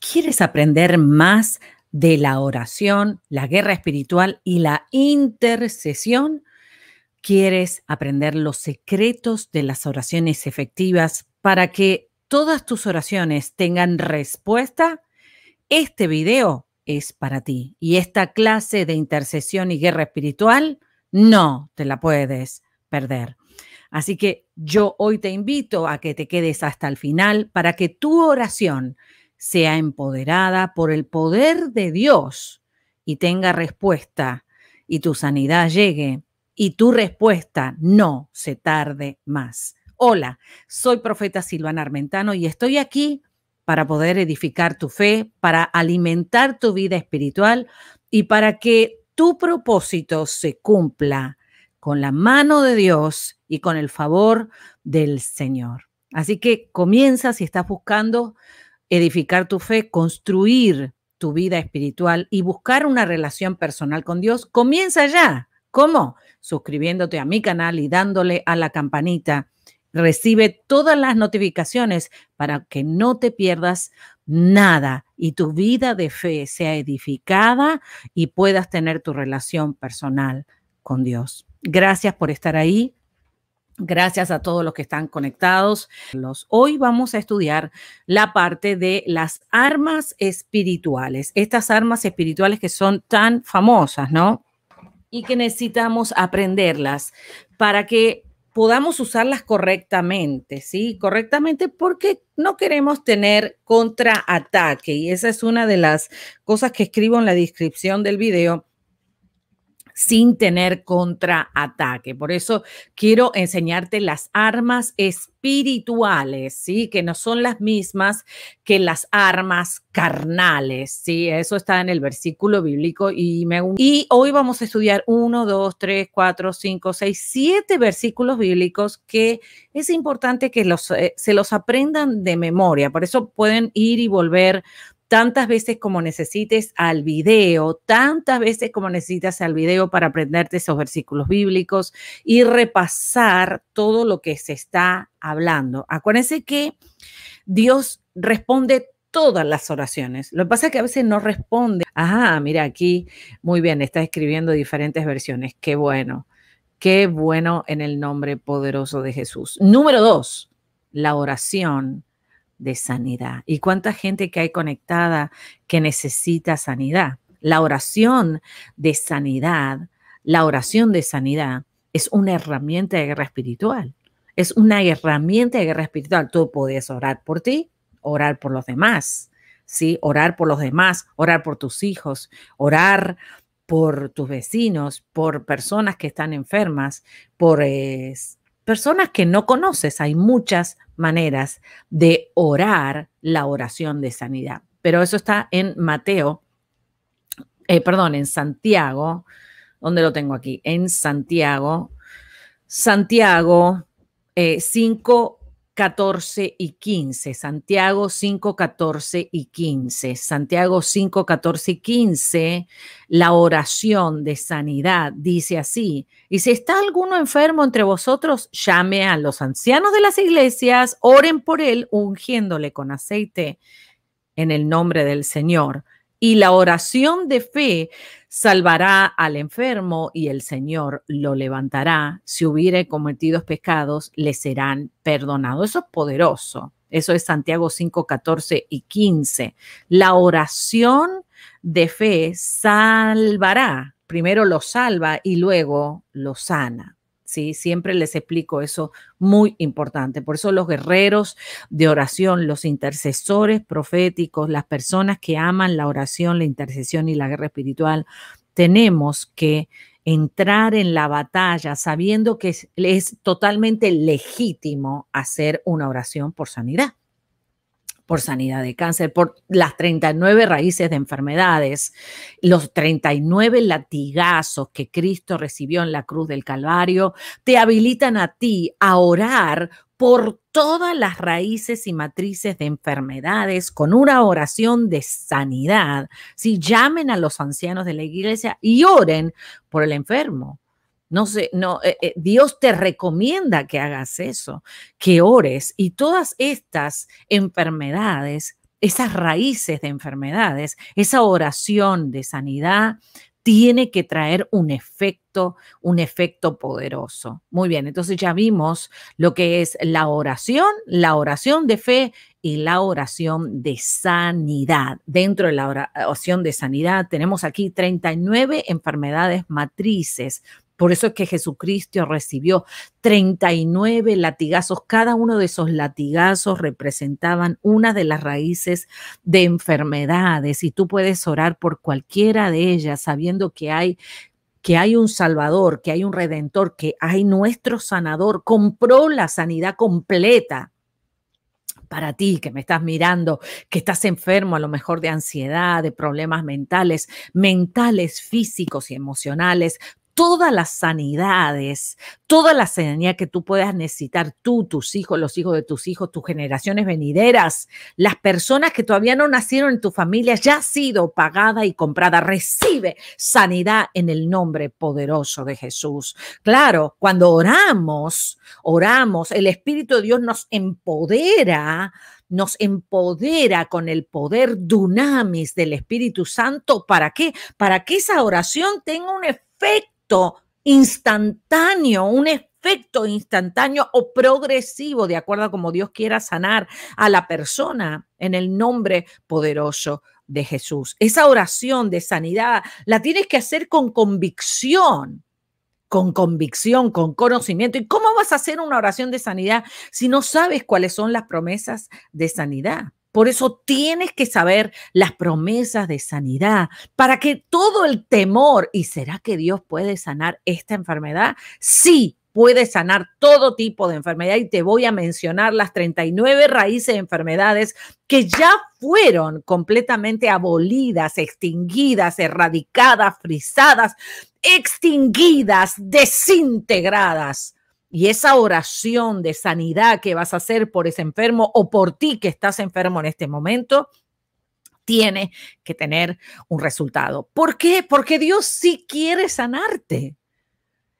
¿Quieres aprender más de la oración, la guerra espiritual y la intercesión? ¿Quieres aprender los secretos de las oraciones efectivas para que todas tus oraciones tengan respuesta? Este video es para ti y esta clase de intercesión y guerra espiritual no te la puedes perder. Así que yo hoy te invito a que te quedes hasta el final para que tu oración sea empoderada por el poder de Dios y tenga respuesta y tu sanidad llegue y tu respuesta no se tarde más. Hola, soy profeta Silvana Armentano y estoy aquí para poder edificar tu fe, para alimentar tu vida espiritual y para que tu propósito se cumpla con la mano de Dios y con el favor del Señor. Así que comienza si estás buscando edificar tu fe, construir tu vida espiritual y buscar una relación personal con Dios, comienza ya. ¿Cómo? Suscribiéndote a mi canal y dándole a la campanita. Recibe todas las notificaciones para que no te pierdas nada y tu vida de fe sea edificada y puedas tener tu relación personal con Dios. Gracias por estar ahí. Gracias a todos los que están conectados. Hoy vamos a estudiar la parte de las armas espirituales, estas armas espirituales que son tan famosas, ¿no? Y que necesitamos aprenderlas para que podamos usarlas correctamente, ¿sí? Correctamente porque no queremos tener contraataque y esa es una de las cosas que escribo en la descripción del video sin tener contraataque. Por eso quiero enseñarte las armas espirituales, ¿sí? Que no son las mismas que las armas carnales, ¿sí? Eso está en el versículo bíblico y, me, y hoy vamos a estudiar uno, dos, tres, cuatro, cinco, seis, siete versículos bíblicos que es importante que los, eh, se los aprendan de memoria. Por eso pueden ir y volver tantas veces como necesites al video, tantas veces como necesitas al video para aprenderte esos versículos bíblicos y repasar todo lo que se está hablando. Acuérdense que Dios responde todas las oraciones. Lo que pasa es que a veces no responde. Ajá, mira aquí, muy bien, está escribiendo diferentes versiones. Qué bueno, qué bueno en el nombre poderoso de Jesús. Número dos, la oración de sanidad. ¿Y cuánta gente que hay conectada que necesita sanidad? La oración de sanidad, la oración de sanidad es una herramienta de guerra espiritual. Es una herramienta de guerra espiritual. Tú puedes orar por ti, orar por los demás, ¿sí? Orar por los demás, orar por tus hijos, orar por tus vecinos, por personas que están enfermas, por eh, personas que no conoces. Hay muchas maneras de orar la oración de sanidad, pero eso está en Mateo, eh, perdón, en Santiago, ¿dónde lo tengo aquí? En Santiago, Santiago eh, 5, 14 y 15, Santiago 5, 14 y 15, Santiago 5, 14 y 15, la oración de sanidad dice así, y si está alguno enfermo entre vosotros, llame a los ancianos de las iglesias, oren por él, ungiéndole con aceite en el nombre del Señor. Y la oración de fe salvará al enfermo y el Señor lo levantará. Si hubiere cometido pecados, le serán perdonados. Eso es poderoso. Eso es Santiago 5, 14 y 15. La oración de fe salvará. Primero lo salva y luego lo sana. ¿sí? Siempre les explico eso muy importante. Por eso los guerreros de oración, los intercesores proféticos, las personas que aman la oración, la intercesión y la guerra espiritual, tenemos que entrar en la batalla sabiendo que es, es totalmente legítimo hacer una oración por sanidad por sanidad de cáncer, por las 39 raíces de enfermedades, los 39 latigazos que Cristo recibió en la cruz del Calvario, te habilitan a ti a orar por todas las raíces y matrices de enfermedades con una oración de sanidad. Si llamen a los ancianos de la iglesia y oren por el enfermo, no sé, no, eh, eh, Dios te recomienda que hagas eso, que ores y todas estas enfermedades, esas raíces de enfermedades, esa oración de sanidad tiene que traer un efecto, un efecto poderoso. Muy bien, entonces ya vimos lo que es la oración, la oración de fe y la oración de sanidad. Dentro de la oración de sanidad tenemos aquí 39 enfermedades matrices por eso es que Jesucristo recibió 39 latigazos. Cada uno de esos latigazos representaban una de las raíces de enfermedades y tú puedes orar por cualquiera de ellas sabiendo que hay que hay un Salvador, que hay un Redentor, que hay nuestro sanador, compró la sanidad completa para ti que me estás mirando, que estás enfermo a lo mejor de ansiedad, de problemas mentales, mentales, físicos y emocionales, todas las sanidades, toda la sanidad que tú puedas necesitar, tú, tus hijos, los hijos de tus hijos, tus generaciones venideras, las personas que todavía no nacieron en tu familia, ya ha sido pagada y comprada. Recibe sanidad en el nombre poderoso de Jesús. Claro, cuando oramos, oramos, el Espíritu de Dios nos empodera nos empodera con el poder dunamis del Espíritu Santo. ¿Para qué? Para que esa oración tenga un efecto instantáneo, un efecto instantáneo o progresivo, de acuerdo a como Dios quiera sanar a la persona en el nombre poderoso de Jesús. Esa oración de sanidad la tienes que hacer con convicción, con convicción, con conocimiento. ¿Y cómo vas a hacer una oración de sanidad si no sabes cuáles son las promesas de sanidad? Por eso tienes que saber las promesas de sanidad para que todo el temor, ¿y será que Dios puede sanar esta enfermedad? Sí, puede sanar todo tipo de enfermedad y te voy a mencionar las 39 raíces de enfermedades que ya fueron completamente abolidas, extinguidas, erradicadas, frisadas, extinguidas, desintegradas y esa oración de sanidad que vas a hacer por ese enfermo o por ti que estás enfermo en este momento, tiene que tener un resultado. ¿Por qué? Porque Dios sí quiere sanarte.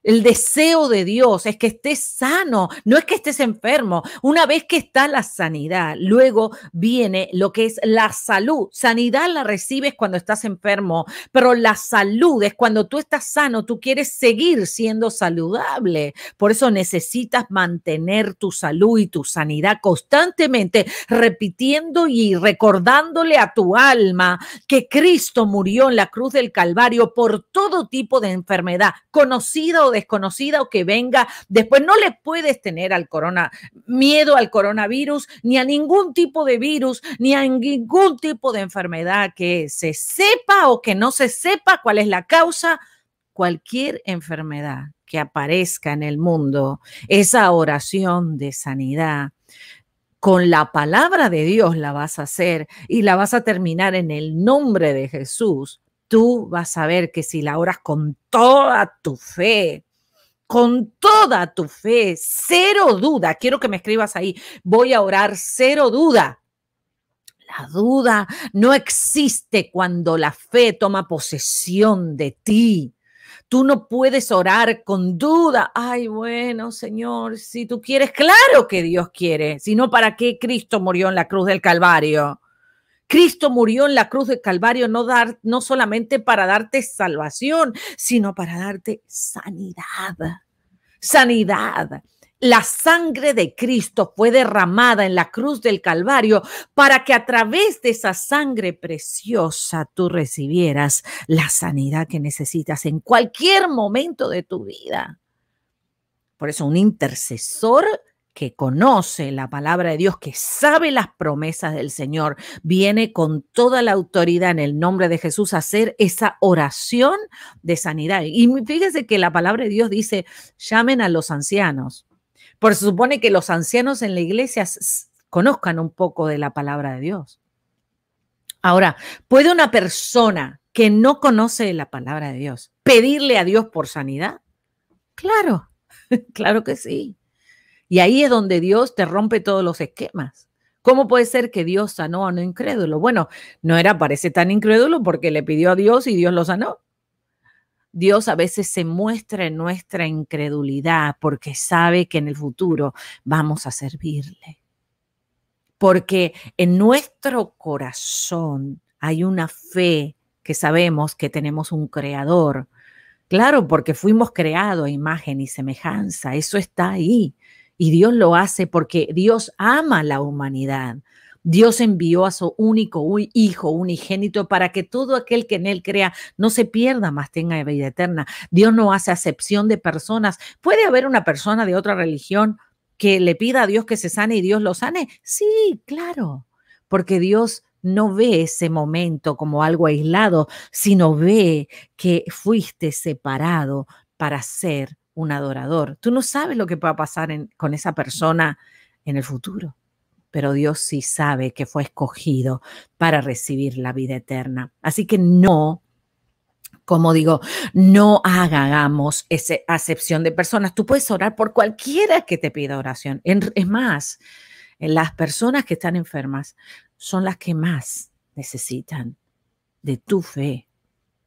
El deseo de Dios es que estés sano, no es que estés enfermo. Una vez que está la sanidad, luego viene lo que es la salud. Sanidad la recibes cuando estás enfermo, pero la salud es cuando tú estás sano, tú quieres seguir siendo saludable. Por eso necesitas mantener tu salud y tu sanidad constantemente, repitiendo y recordándole a tu alma que Cristo murió en la cruz del Calvario por todo tipo de enfermedad, conocida desconocida o que venga después. No le puedes tener al corona miedo al coronavirus, ni a ningún tipo de virus, ni a ningún tipo de enfermedad que se sepa o que no se sepa cuál es la causa. Cualquier enfermedad que aparezca en el mundo, esa oración de sanidad, con la palabra de Dios la vas a hacer y la vas a terminar en el nombre de Jesús tú vas a ver que si la oras con toda tu fe, con toda tu fe, cero duda, quiero que me escribas ahí, voy a orar cero duda. La duda no existe cuando la fe toma posesión de ti. Tú no puedes orar con duda. Ay, bueno, Señor, si tú quieres, claro que Dios quiere. Si no, ¿para qué Cristo murió en la cruz del Calvario? Cristo murió en la cruz de Calvario no, dar, no solamente para darte salvación, sino para darte sanidad. Sanidad. La sangre de Cristo fue derramada en la cruz del Calvario para que a través de esa sangre preciosa tú recibieras la sanidad que necesitas en cualquier momento de tu vida. Por eso un intercesor que conoce la palabra de Dios, que sabe las promesas del Señor, viene con toda la autoridad en el nombre de Jesús a hacer esa oración de sanidad. Y fíjese que la palabra de Dios dice, llamen a los ancianos. Por se supone que los ancianos en la iglesia conozcan un poco de la palabra de Dios. Ahora, ¿puede una persona que no conoce la palabra de Dios pedirle a Dios por sanidad? Claro, claro que sí. Y ahí es donde Dios te rompe todos los esquemas. ¿Cómo puede ser que Dios sanó a un incrédulo? Bueno, no era, parece tan incrédulo porque le pidió a Dios y Dios lo sanó. Dios a veces se muestra en nuestra incredulidad porque sabe que en el futuro vamos a servirle. Porque en nuestro corazón hay una fe que sabemos que tenemos un creador. Claro, porque fuimos creados a imagen y semejanza. Eso está ahí. Y Dios lo hace porque Dios ama a la humanidad. Dios envió a su único hijo unigénito para que todo aquel que en él crea no se pierda, más tenga vida eterna. Dios no hace acepción de personas. ¿Puede haber una persona de otra religión que le pida a Dios que se sane y Dios lo sane? Sí, claro, porque Dios no ve ese momento como algo aislado, sino ve que fuiste separado para ser un adorador. Tú no sabes lo que va a pasar con esa persona en el futuro, pero Dios sí sabe que fue escogido para recibir la vida eterna. Así que no, como digo, no hagamos esa acepción de personas. Tú puedes orar por cualquiera que te pida oración. es más, las personas que están enfermas son las que más necesitan de tu fe,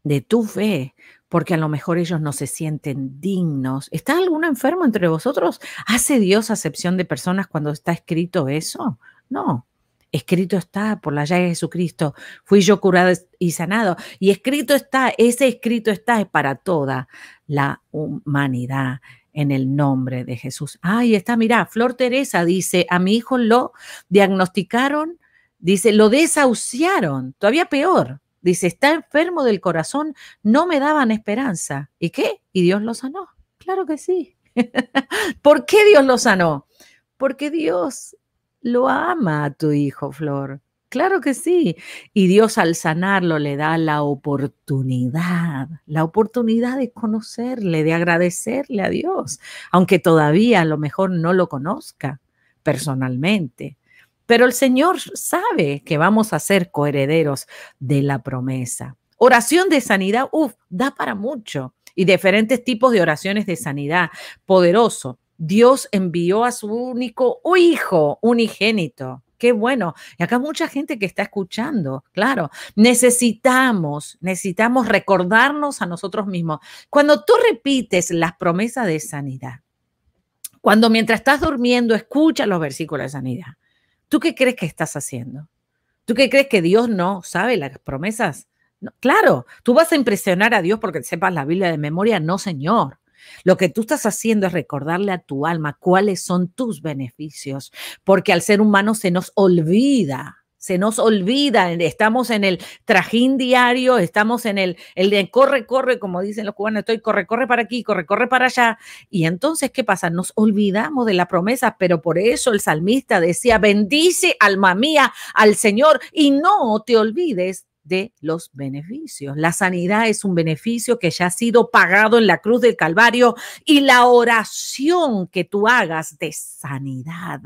de tu fe, porque a lo mejor ellos no se sienten dignos. ¿Está alguno enfermo entre vosotros? ¿Hace Dios acepción de personas cuando está escrito eso? No. Escrito está por la llave de Jesucristo, fui yo curado y sanado. Y escrito está, ese escrito está es para toda la humanidad en el nombre de Jesús. Ahí está, mira, Flor Teresa dice, a mi hijo lo diagnosticaron, dice, lo desahuciaron, todavía peor, Dice, está enfermo del corazón, no me daban esperanza. ¿Y qué? ¿Y Dios lo sanó? Claro que sí. ¿Por qué Dios lo sanó? Porque Dios lo ama a tu hijo, Flor. Claro que sí. Y Dios al sanarlo le da la oportunidad, la oportunidad de conocerle, de agradecerle a Dios, aunque todavía a lo mejor no lo conozca personalmente. Pero el Señor sabe que vamos a ser coherederos de la promesa. Oración de sanidad, uff, da para mucho. Y diferentes tipos de oraciones de sanidad. Poderoso. Dios envió a su único hijo, unigénito. Qué bueno. Y acá mucha gente que está escuchando, claro. Necesitamos, necesitamos recordarnos a nosotros mismos. Cuando tú repites las promesas de sanidad, cuando mientras estás durmiendo escucha los versículos de sanidad, ¿Tú qué crees que estás haciendo? ¿Tú qué crees que Dios no sabe las promesas? No, claro, tú vas a impresionar a Dios porque sepas la Biblia de memoria, no, Señor. Lo que tú estás haciendo es recordarle a tu alma cuáles son tus beneficios, porque al ser humano se nos olvida se nos olvida, estamos en el trajín diario, estamos en el, el corre, corre, como dicen los cubanos, estoy corre, corre para aquí, corre, corre para allá. Y entonces, ¿qué pasa? Nos olvidamos de la promesa, pero por eso el salmista decía, bendice alma mía al Señor y no te olvides de los beneficios. La sanidad es un beneficio que ya ha sido pagado en la cruz del Calvario y la oración que tú hagas de sanidad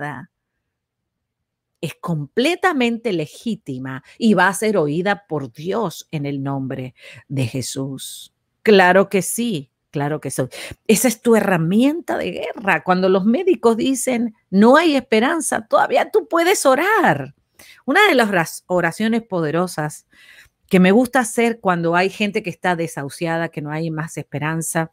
es completamente legítima y va a ser oída por Dios en el nombre de Jesús. Claro que sí, claro que sí. Esa es tu herramienta de guerra. Cuando los médicos dicen, no hay esperanza, todavía tú puedes orar. Una de las oraciones poderosas que me gusta hacer cuando hay gente que está desahuciada, que no hay más esperanza,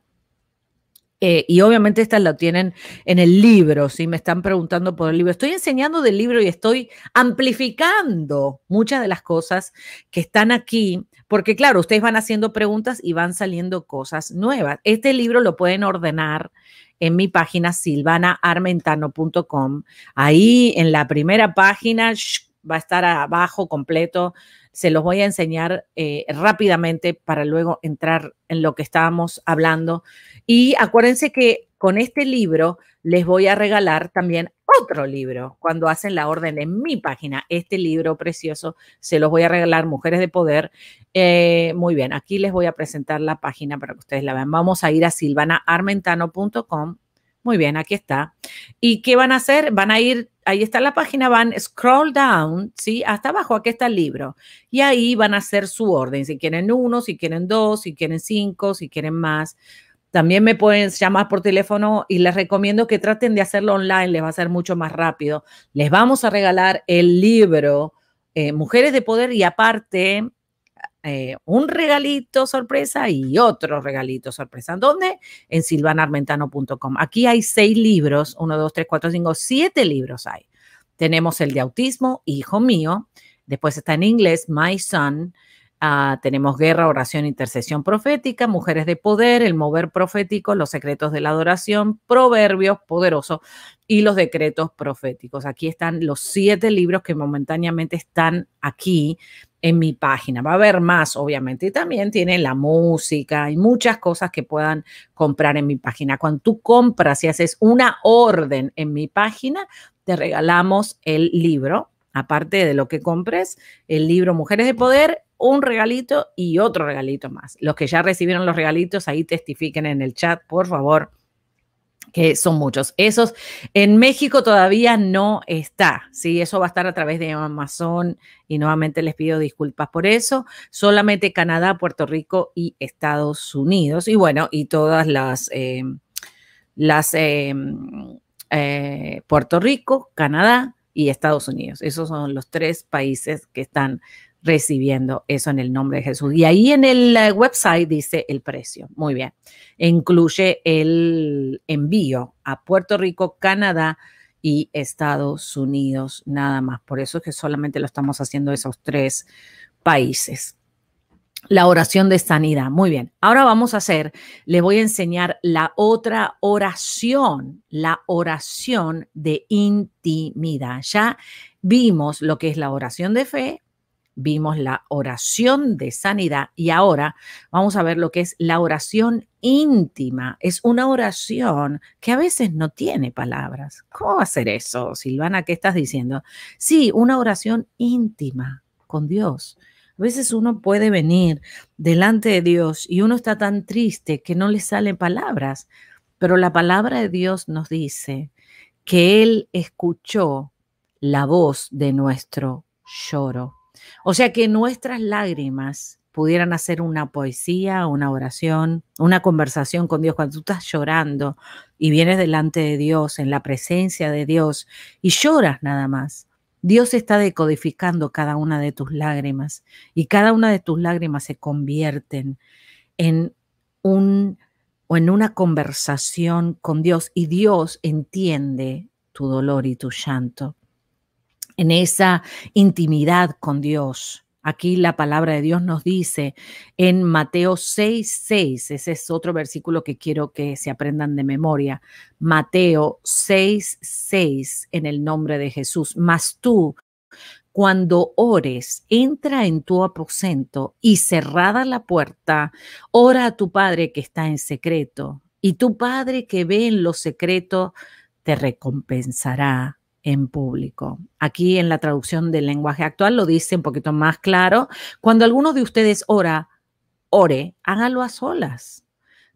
eh, y obviamente estas lo tienen en el libro, si me están preguntando por el libro. Estoy enseñando del libro y estoy amplificando muchas de las cosas que están aquí, porque claro, ustedes van haciendo preguntas y van saliendo cosas nuevas. Este libro lo pueden ordenar en mi página silvanaarmentano.com. Ahí en la primera página, va a estar abajo completo. Se los voy a enseñar eh, rápidamente para luego entrar en lo que estábamos hablando. Y acuérdense que con este libro les voy a regalar también otro libro cuando hacen la orden en mi página. Este libro precioso se los voy a regalar, Mujeres de Poder. Eh, muy bien, aquí les voy a presentar la página para que ustedes la vean. Vamos a ir a silvanaarmentano.com. Muy bien, aquí está. ¿Y qué van a hacer? Van a ir ahí está la página, van scroll down, ¿sí? Hasta abajo, aquí está el libro. Y ahí van a hacer su orden, si quieren uno, si quieren dos, si quieren cinco, si quieren más. También me pueden llamar por teléfono y les recomiendo que traten de hacerlo online, les va a ser mucho más rápido. Les vamos a regalar el libro eh, Mujeres de Poder y aparte eh, un regalito sorpresa y otro regalito sorpresa. ¿Dónde? En silvanarmentano.com. Aquí hay seis libros, uno, dos, tres, cuatro, cinco, siete libros hay. Tenemos el de autismo, hijo mío. Después está en inglés, My Son. Ah, tenemos guerra, oración, intercesión profética, mujeres de poder, el mover profético, los secretos de la adoración, proverbios poderosos y los decretos proféticos. Aquí están los siete libros que momentáneamente están aquí en mi página. Va a haber más, obviamente, y también tiene la música y muchas cosas que puedan comprar en mi página. Cuando tú compras y haces una orden en mi página, te regalamos el libro. Aparte de lo que compres, el libro Mujeres de Poder un regalito y otro regalito más. Los que ya recibieron los regalitos, ahí testifiquen en el chat, por favor que son muchos. Esos en México todavía no está, ¿sí? Eso va a estar a través de Amazon y nuevamente les pido disculpas por eso. Solamente Canadá, Puerto Rico y Estados Unidos. Y bueno, y todas las, eh, las eh, eh, Puerto Rico, Canadá y Estados Unidos. Esos son los tres países que están recibiendo eso en el nombre de Jesús. Y ahí en el eh, website dice el precio. Muy bien. E incluye el envío a Puerto Rico, Canadá y Estados Unidos, nada más. Por eso es que solamente lo estamos haciendo esos tres países. La oración de sanidad. Muy bien. Ahora vamos a hacer, le voy a enseñar la otra oración, la oración de intimidad. Ya vimos lo que es la oración de fe, vimos la oración de sanidad y ahora vamos a ver lo que es la oración íntima. Es una oración que a veces no tiene palabras. ¿Cómo va a ser eso, Silvana? ¿Qué estás diciendo? Sí, una oración íntima con Dios. A veces uno puede venir delante de Dios y uno está tan triste que no le salen palabras, pero la palabra de Dios nos dice que Él escuchó la voz de nuestro lloro. O sea que nuestras lágrimas pudieran hacer una poesía, una oración, una conversación con Dios. Cuando tú estás llorando y vienes delante de Dios, en la presencia de Dios, y lloras nada más, Dios está decodificando cada una de tus lágrimas y cada una de tus lágrimas se convierten en un o en una conversación con Dios y Dios entiende tu dolor y tu llanto en esa intimidad con Dios. Aquí la palabra de Dios nos dice en Mateo 6, 6, ese es otro versículo que quiero que se aprendan de memoria, Mateo 6, 6, en el nombre de Jesús, mas tú, cuando ores, entra en tu aposento y cerrada la puerta, ora a tu Padre que está en secreto, y tu Padre que ve en lo secreto, te recompensará en público. Aquí en la traducción del lenguaje actual lo dice un poquito más claro. Cuando alguno de ustedes ora, ore, hágalo a solas.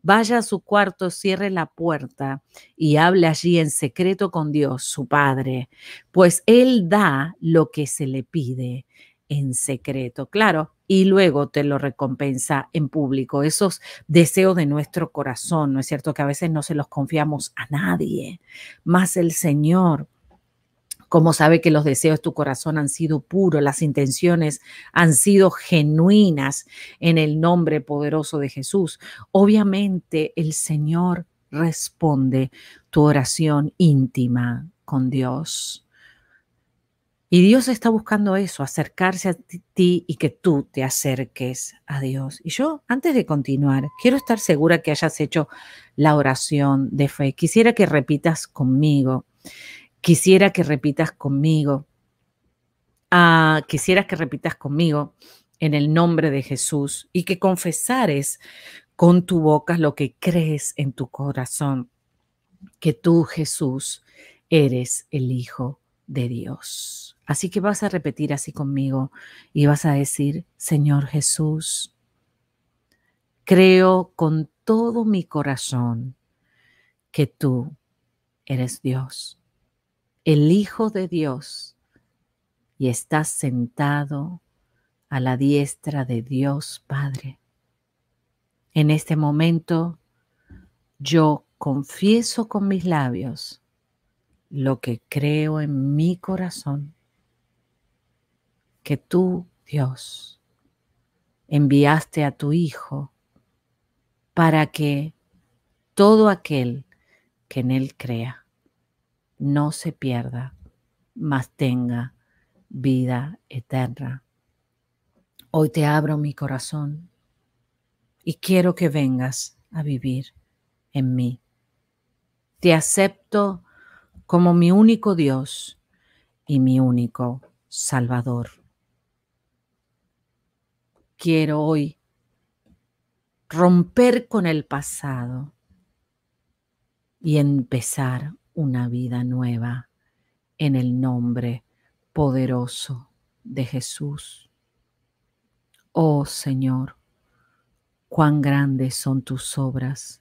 Vaya a su cuarto, cierre la puerta y hable allí en secreto con Dios, su Padre, pues Él da lo que se le pide en secreto, claro, y luego te lo recompensa en público. Esos deseos de nuestro corazón, ¿no es cierto? Que a veces no se los confiamos a nadie, más el Señor como sabe que los deseos de tu corazón han sido puros, las intenciones han sido genuinas en el nombre poderoso de Jesús. Obviamente el Señor responde tu oración íntima con Dios. Y Dios está buscando eso, acercarse a ti y que tú te acerques a Dios. Y yo, antes de continuar, quiero estar segura que hayas hecho la oración de fe. Quisiera que repitas conmigo. Quisiera que repitas conmigo. Ah, quisiera que repitas conmigo en el nombre de Jesús y que confesares con tu boca lo que crees en tu corazón, que tú, Jesús, eres el Hijo de Dios. Así que vas a repetir así conmigo y vas a decir, Señor Jesús, creo con todo mi corazón que tú eres Dios el Hijo de Dios, y estás sentado a la diestra de Dios Padre. En este momento yo confieso con mis labios lo que creo en mi corazón, que tú, Dios, enviaste a tu Hijo para que todo aquel que en Él crea no se pierda, mas tenga vida eterna. Hoy te abro mi corazón y quiero que vengas a vivir en mí. Te acepto como mi único Dios y mi único Salvador. Quiero hoy romper con el pasado y empezar una vida nueva en el nombre poderoso de Jesús. Oh Señor, cuán grandes son tus obras,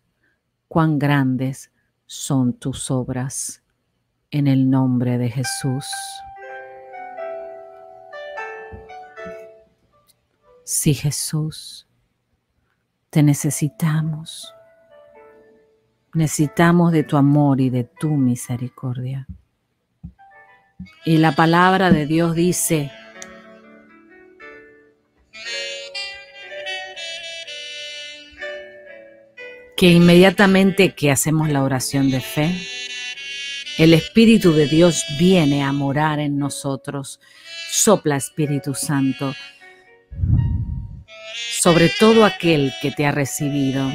cuán grandes son tus obras en el nombre de Jesús. si Jesús, te necesitamos Necesitamos de tu amor y de tu misericordia. Y la palabra de Dios dice, que inmediatamente que hacemos la oración de fe, el Espíritu de Dios viene a morar en nosotros. Sopla Espíritu Santo sobre todo aquel que te ha recibido.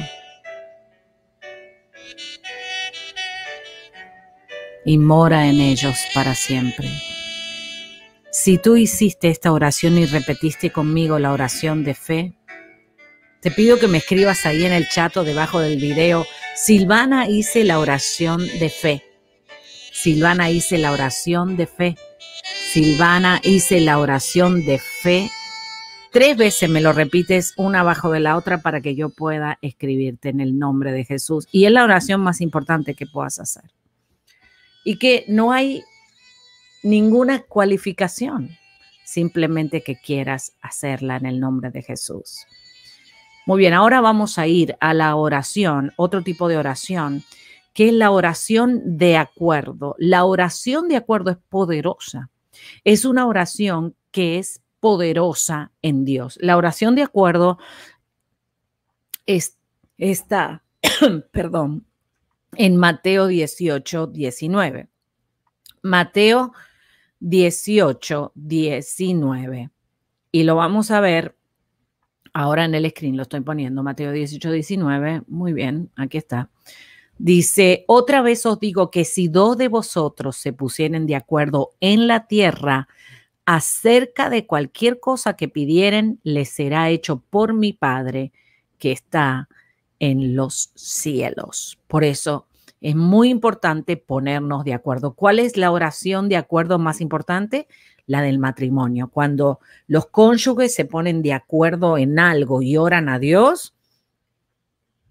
y mora en ellos para siempre. Si tú hiciste esta oración y repetiste conmigo la oración de fe, te pido que me escribas ahí en el chat debajo del video, Silvana hice la oración de fe. Silvana hice la oración de fe. Silvana hice la oración de fe. Tres veces me lo repites una abajo de la otra para que yo pueda escribirte en el nombre de Jesús. Y es la oración más importante que puedas hacer y que no hay ninguna cualificación, simplemente que quieras hacerla en el nombre de Jesús. Muy bien, ahora vamos a ir a la oración, otro tipo de oración, que es la oración de acuerdo. La oración de acuerdo es poderosa. Es una oración que es poderosa en Dios. La oración de acuerdo es, está, perdón, en Mateo 18, 19. Mateo 18, 19. Y lo vamos a ver ahora en el screen, lo estoy poniendo, Mateo 18, 19. Muy bien, aquí está. Dice, otra vez os digo que si dos de vosotros se pusieren de acuerdo en la tierra acerca de cualquier cosa que pidieren, les será hecho por mi Padre que está en los cielos. Por eso es muy importante ponernos de acuerdo. ¿Cuál es la oración de acuerdo más importante? La del matrimonio. Cuando los cónyuges se ponen de acuerdo en algo y oran a Dios,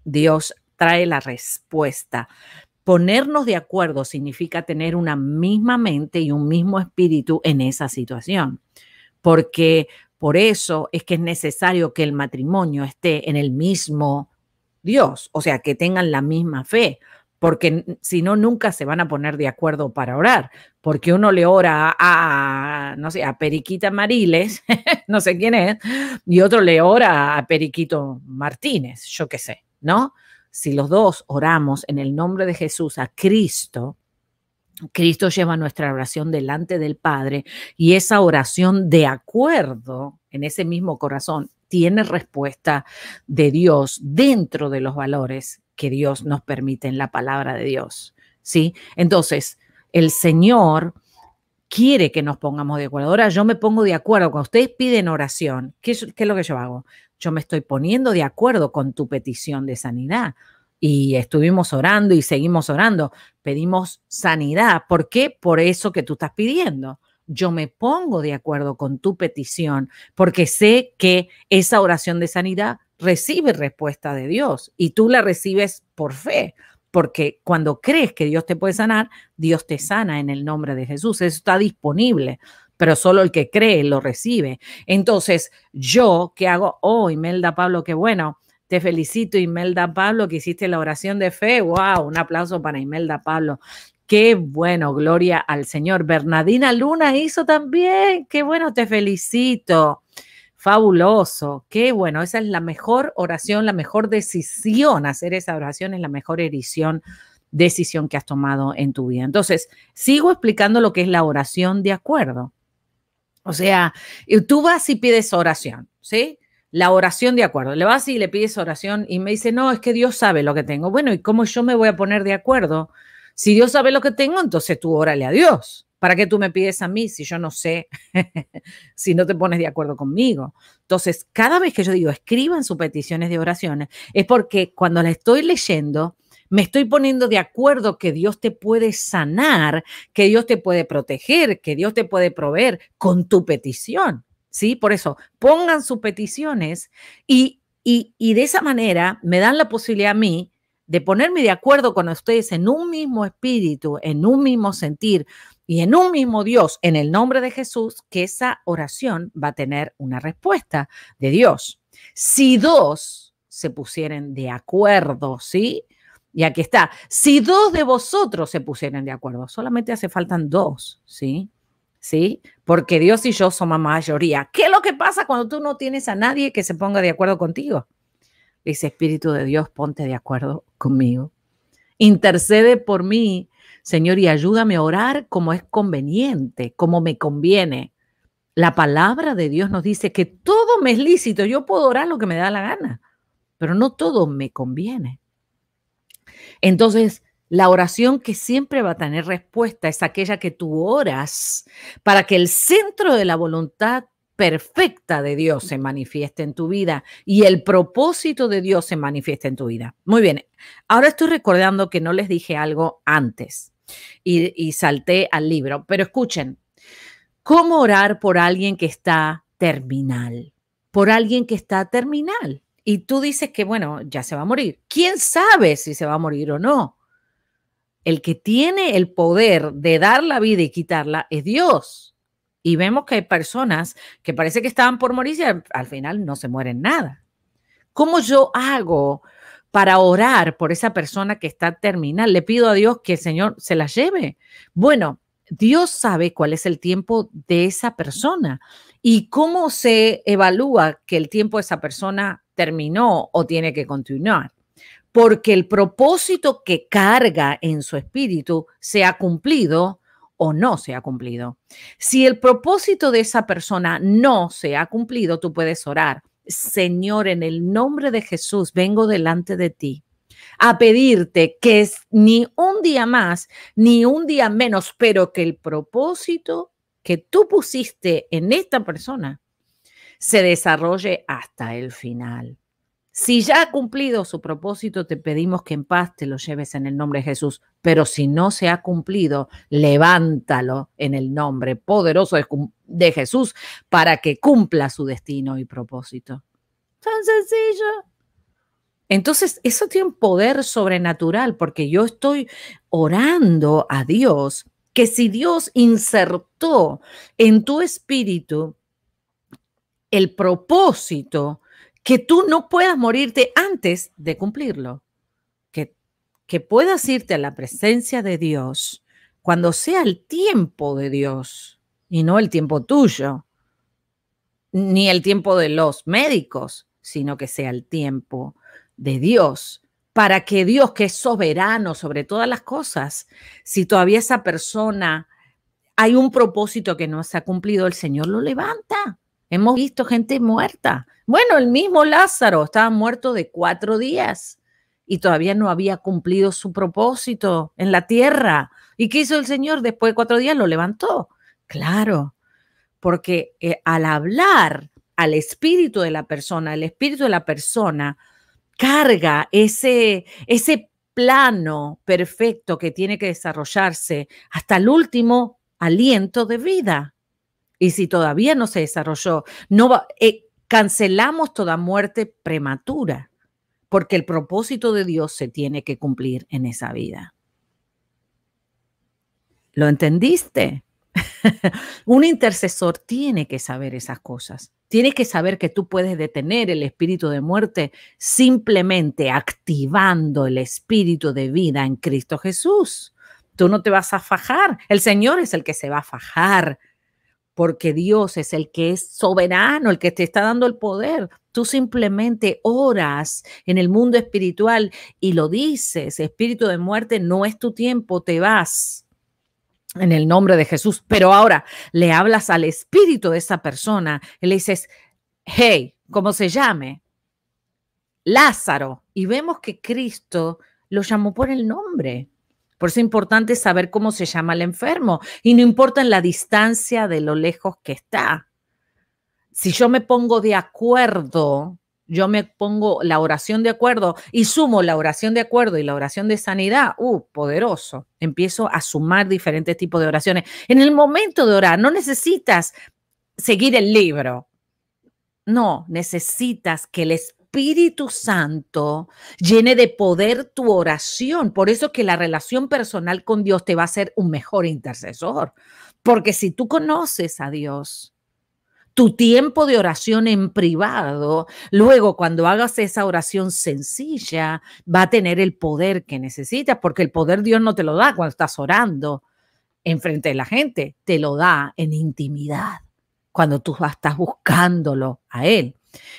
Dios trae la respuesta. Ponernos de acuerdo significa tener una misma mente y un mismo espíritu en esa situación, porque por eso es que es necesario que el matrimonio esté en el mismo Dios, o sea, que tengan la misma fe, porque si no, nunca se van a poner de acuerdo para orar, porque uno le ora a, no sé, a Periquita Mariles, no sé quién es, y otro le ora a Periquito Martínez, yo qué sé, ¿no? Si los dos oramos en el nombre de Jesús a Cristo, Cristo lleva nuestra oración delante del Padre y esa oración de acuerdo en ese mismo corazón tiene respuesta de Dios dentro de los valores que Dios nos permite en la palabra de Dios. ¿Sí? Entonces, el Señor quiere que nos pongamos de acuerdo. Ahora yo me pongo de acuerdo. Cuando ustedes piden oración, ¿qué, ¿qué, es lo que yo hago? Yo me estoy poniendo de acuerdo con tu petición de sanidad. Y estuvimos orando y seguimos orando. Pedimos sanidad. ¿Por qué? Por eso que tú estás pidiendo yo me pongo de acuerdo con tu petición porque sé que esa oración de sanidad recibe respuesta de Dios y tú la recibes por fe, porque cuando crees que Dios te puede sanar, Dios te sana en el nombre de Jesús. Eso está disponible, pero solo el que cree lo recibe. Entonces, yo que hago, oh, Imelda Pablo, qué bueno. Te felicito, Imelda Pablo, que hiciste la oración de fe. ¡Wow! Un aplauso para Imelda Pablo. Qué bueno, gloria al Señor. Bernadina Luna hizo también. Qué bueno, te felicito. Fabuloso, qué bueno, esa es la mejor oración, la mejor decisión, hacer esa oración es la mejor edición decisión que has tomado en tu vida. Entonces, sigo explicando lo que es la oración de acuerdo. O sea, tú vas y pides oración, ¿sí? La oración de acuerdo. Le vas y le pides oración y me dice, no, es que Dios sabe lo que tengo. Bueno, ¿y cómo yo me voy a poner de acuerdo si Dios sabe lo que tengo, entonces tú órale a Dios. ¿Para qué tú me pides a mí si yo no sé, si no te pones de acuerdo conmigo? Entonces, cada vez que yo digo, escriban sus peticiones de oraciones, es porque cuando la estoy leyendo, me estoy poniendo de acuerdo que Dios te puede sanar, que Dios te puede proteger, que Dios te puede proveer con tu petición. ¿Sí? Por eso, pongan sus peticiones y, y de esa manera me dan la posibilidad a mí de ponerme de acuerdo con ustedes en un mismo espíritu, en un mismo sentir y en un mismo Dios, en el nombre de Jesús, que esa oración va a tener una respuesta de Dios. Si dos se pusieren de acuerdo, ¿sí? Y aquí está, si dos de vosotros se pusieren de acuerdo, solamente hace falta dos, ¿sí? ¿Sí? Porque Dios y yo somos mayoría. ¿Qué es lo que pasa cuando tú no tienes a nadie que se ponga de acuerdo contigo? dice Espíritu de Dios, ponte de acuerdo conmigo. Intercede por mí, Señor, y ayúdame a orar como es conveniente, como me conviene. La palabra de Dios nos dice que todo me es lícito, yo puedo orar lo que me da la gana, pero no todo me conviene. Entonces, la oración que siempre va a tener respuesta es aquella que tú oras para que el centro de la voluntad perfecta de Dios se manifiesta en tu vida y el propósito de Dios se manifiesta en tu vida. Muy bien, ahora estoy recordando que no les dije algo antes y, y salté al libro, pero escuchen, ¿cómo orar por alguien que está terminal? Por alguien que está terminal. Y tú dices que, bueno, ya se va a morir. ¿Quién sabe si se va a morir o no? El que tiene el poder de dar la vida y quitarla es Dios. Y vemos que hay personas que parece que estaban por morir y al, final no se mueren nada. ¿Cómo yo hago para orar por esa persona que está terminal? Le pido a Dios que el Señor se la lleve. Bueno, Dios sabe cuál es el tiempo de esa persona y cómo se evalúa que el tiempo de esa persona terminó o tiene que continuar. Porque el propósito que carga en su espíritu se ha cumplido o no se ha cumplido. Si el propósito de esa persona no se ha cumplido, tú puedes orar. Señor, en el nombre de Jesús, vengo delante de ti a pedirte que es ni un día más, ni un día menos, pero que el propósito que tú pusiste en esta persona se desarrolle hasta el final. Si ya ha cumplido su propósito, te pedimos que en paz te lo lleves en el nombre de Jesús. Pero si no se ha cumplido, levántalo en el nombre poderoso de Jesús para que cumpla su destino y propósito. Tan sencillo. Entonces, eso tiene un poder sobrenatural porque yo estoy orando a Dios que si Dios insertó en tu espíritu el propósito, que tú no puedas morirte antes de cumplirlo, que, que puedas irte a la presencia de Dios cuando sea el tiempo de Dios y no el tiempo tuyo, ni el tiempo de los médicos, sino que sea el tiempo de Dios, para que Dios, que es soberano sobre todas las cosas, si todavía esa persona hay un propósito que no se ha cumplido, el Señor lo levanta. Hemos visto gente muerta bueno, el mismo Lázaro estaba muerto de cuatro días y todavía no había cumplido su propósito en la tierra. ¿Y qué hizo el Señor? Después de cuatro días lo levantó. Claro, porque eh, al hablar al espíritu de la persona, el espíritu de la persona carga ese, ese plano perfecto que tiene que desarrollarse hasta el último aliento de vida. Y si todavía no se desarrolló, no va, eh, Cancelamos toda muerte prematura, porque el propósito de Dios se tiene que cumplir en esa vida. ¿Lo entendiste? un intercesor tiene que saber esas cosas. Tiene que saber que tú puedes detener el espíritu de muerte simplemente activando el espíritu de vida en Cristo Jesús. Tú no te vas a fajar. El Señor es el que se va a fajar porque Dios es el que es soberano, el que te está dando el poder. Tú simplemente oras en el mundo espiritual y lo dices, espíritu de muerte, no es tu tiempo, te vas en el nombre de Jesús. Pero ahora le hablas al espíritu de esa persona y le dices, hey, ¿cómo se llame? Lázaro. Y vemos que Cristo lo llamó por el nombre. Por eso es importante saber cómo se llama el enfermo y no importa en la distancia de lo lejos que está. Si yo me pongo de acuerdo, yo me pongo la oración de acuerdo y sumo la oración de acuerdo y la oración de sanidad, ¡uh, poderoso! Empiezo a sumar diferentes tipos de oraciones. En el momento de orar, no necesitas seguir el libro. No, necesitas que les Espíritu Santo llene de poder tu oración. Por eso que la relación personal con Dios te va a ser un mejor intercesor. Porque si tú conoces a Dios, tu tiempo de oración en privado, luego cuando hagas esa oración sencilla, va a tener el poder que necesitas, porque el poder Dios no te lo da cuando estás orando en frente de la gente, te lo da en intimidad, cuando tú estás buscándolo a Él.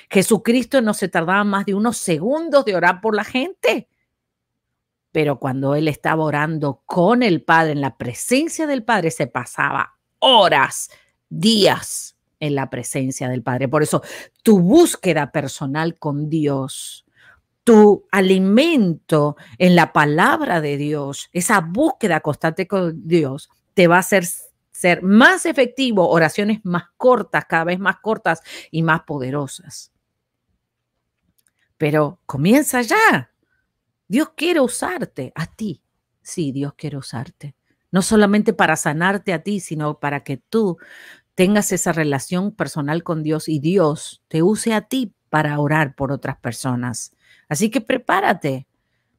Jesucristo no se tardaba más de unos segundos de orar por la gente. Pero cuando él estaba orando con el Padre, en la presencia del Padre, se pasaba horas, días en la presencia del Padre. Por eso tu búsqueda personal con Dios, tu alimento en la palabra de Dios, esa búsqueda constante con Dios, te va a hacer ser más efectivo, oraciones más cortas, cada vez más cortas y más poderosas. Pero comienza ya. Dios quiere usarte a ti. Sí, Dios quiere usarte. No solamente para sanarte a ti, sino para que tú tengas esa relación personal con Dios y Dios te use a ti para orar por otras personas. Así que prepárate,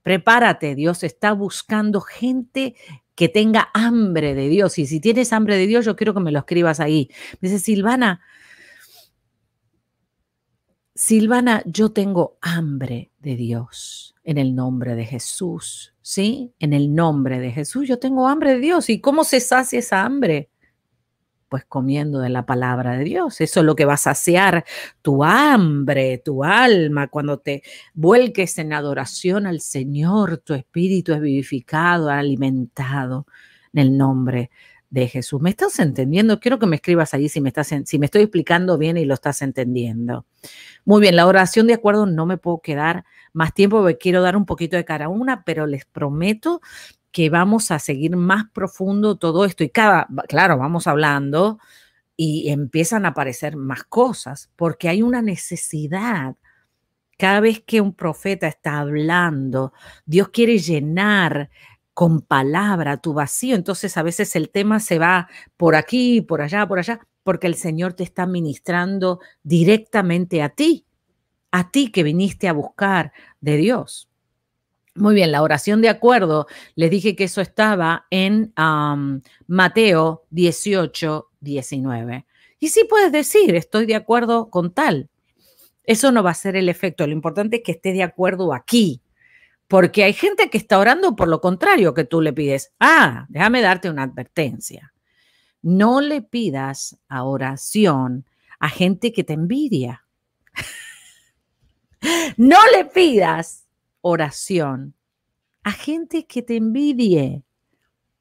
prepárate. Dios está buscando gente que tenga hambre de Dios. Y si tienes hambre de Dios, yo quiero que me lo escribas ahí. dice, Silvana, Silvana, yo tengo hambre de Dios en el nombre de Jesús, ¿sí? En el nombre de Jesús, yo tengo hambre de Dios. ¿Y cómo se sacia esa hambre? pues comiendo de la palabra de Dios. Eso es lo que va a saciar tu hambre, tu alma, cuando te vuelques en adoración al Señor, tu espíritu es vivificado, alimentado en el nombre de Jesús. ¿Me estás entendiendo? Quiero que me escribas allí si me, estás si me estoy explicando bien y lo estás entendiendo. Muy bien, la oración de acuerdo no me puedo quedar más tiempo, porque quiero dar un poquito de cara a una, pero les prometo que vamos a seguir más profundo todo esto y cada, claro, vamos hablando y empiezan a aparecer más cosas porque hay una necesidad. Cada vez que un profeta está hablando, Dios quiere llenar con palabra tu vacío. Entonces a veces el tema se va por aquí, por allá, por allá, porque el Señor te está ministrando directamente a ti, a ti que viniste a buscar de Dios. Muy bien, la oración de acuerdo, les dije que eso estaba en Mateo 18, 19. Y sí puedes decir, estoy de acuerdo con tal. Eso no va a ser el efecto. Lo importante es que estés de acuerdo aquí. Porque hay gente que está orando por lo contrario que tú le pides. Ah, déjame darte una advertencia. No le pidas a oración a gente que te envidia. no le pidas oración a gente que te envidie.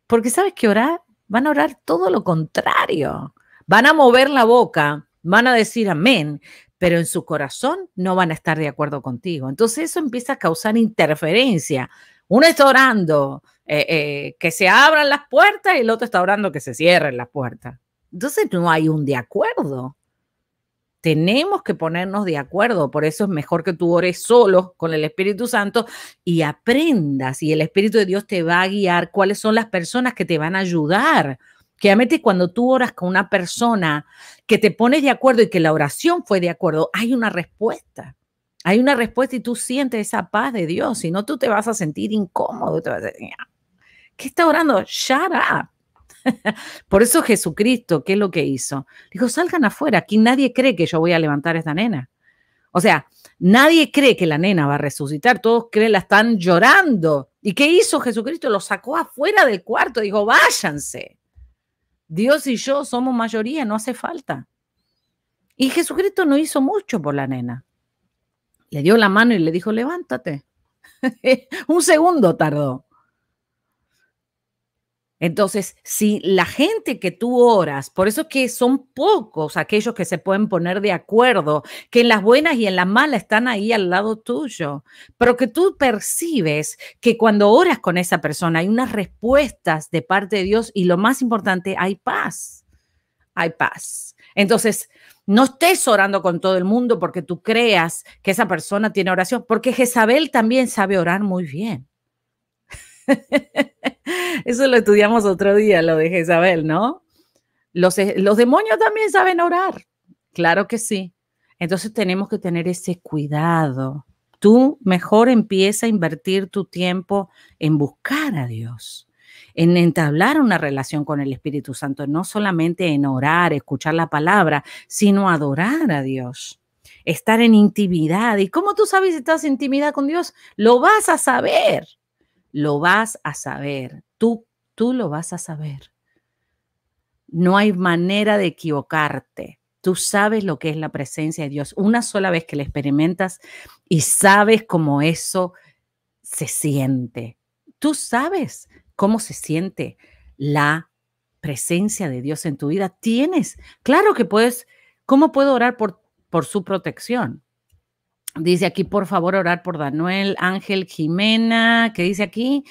Porque sabes que orar, van a orar todo lo contrario. Van a mover la boca, van a decir amén, pero en su corazón no van a estar de acuerdo contigo. Entonces eso empieza a causar interferencia. Uno está orando eh, eh, que se abran las puertas y el otro está orando que se cierren las puertas. Entonces no hay un de acuerdo. Tenemos que ponernos de acuerdo, por eso es mejor que tú ores solo con el Espíritu Santo y aprendas y el Espíritu de Dios te va a guiar cuáles son las personas que te van a ayudar. Que veces cuando tú oras con una persona que te pones de acuerdo y que la oración fue de acuerdo, hay una respuesta. Hay una respuesta y tú sientes esa paz de Dios, si no tú te vas a sentir incómodo, te vas a decir, ¿qué está orando? Shut up. Por eso Jesucristo, ¿qué es lo que hizo? Dijo, salgan afuera, aquí nadie cree que yo voy a levantar a esta nena. O sea, nadie cree que la nena va a resucitar, todos creen, la están llorando. ¿Y qué hizo Jesucristo? Lo sacó afuera del cuarto, dijo, váyanse. Dios y yo somos mayoría, no hace falta. Y Jesucristo no hizo mucho por la nena. Le dio la mano y le dijo, levántate. Un segundo tardó. Entonces, si la gente que tú oras, por eso es que son pocos aquellos que se pueden poner de acuerdo, que en las buenas y en las malas están ahí al lado tuyo, pero que tú percibes que cuando oras con esa persona hay unas respuestas de parte de Dios y lo más importante, hay paz, hay paz. Entonces, no estés orando con todo el mundo porque tú creas que esa persona tiene oración, porque Jezabel también sabe orar muy bien. Eso lo estudiamos otro día, lo dejé Isabel, ¿no? Los, e, los demonios también saben orar. Claro que sí. Entonces tenemos que tener ese cuidado. Tú mejor empieza a invertir tu tiempo en buscar a Dios, en entablar una relación con el Espíritu Santo, no solamente en orar, escuchar la palabra, sino adorar a Dios, estar en intimidad. ¿Y cómo tú sabes si estás en intimidad con Dios? Lo vas a saber lo vas a saber. Tú, tú lo vas a saber. No hay manera de equivocarte. Tú sabes lo que es la presencia de Dios. Una sola vez que la experimentas y sabes cómo eso se siente. Tú sabes cómo se siente la presencia de Dios en tu vida. Tienes, claro que puedes, ¿cómo puedo orar por, por su protección? Dice aquí, por favor, orar por Daniel, Ángel, Jimena, que dice aquí,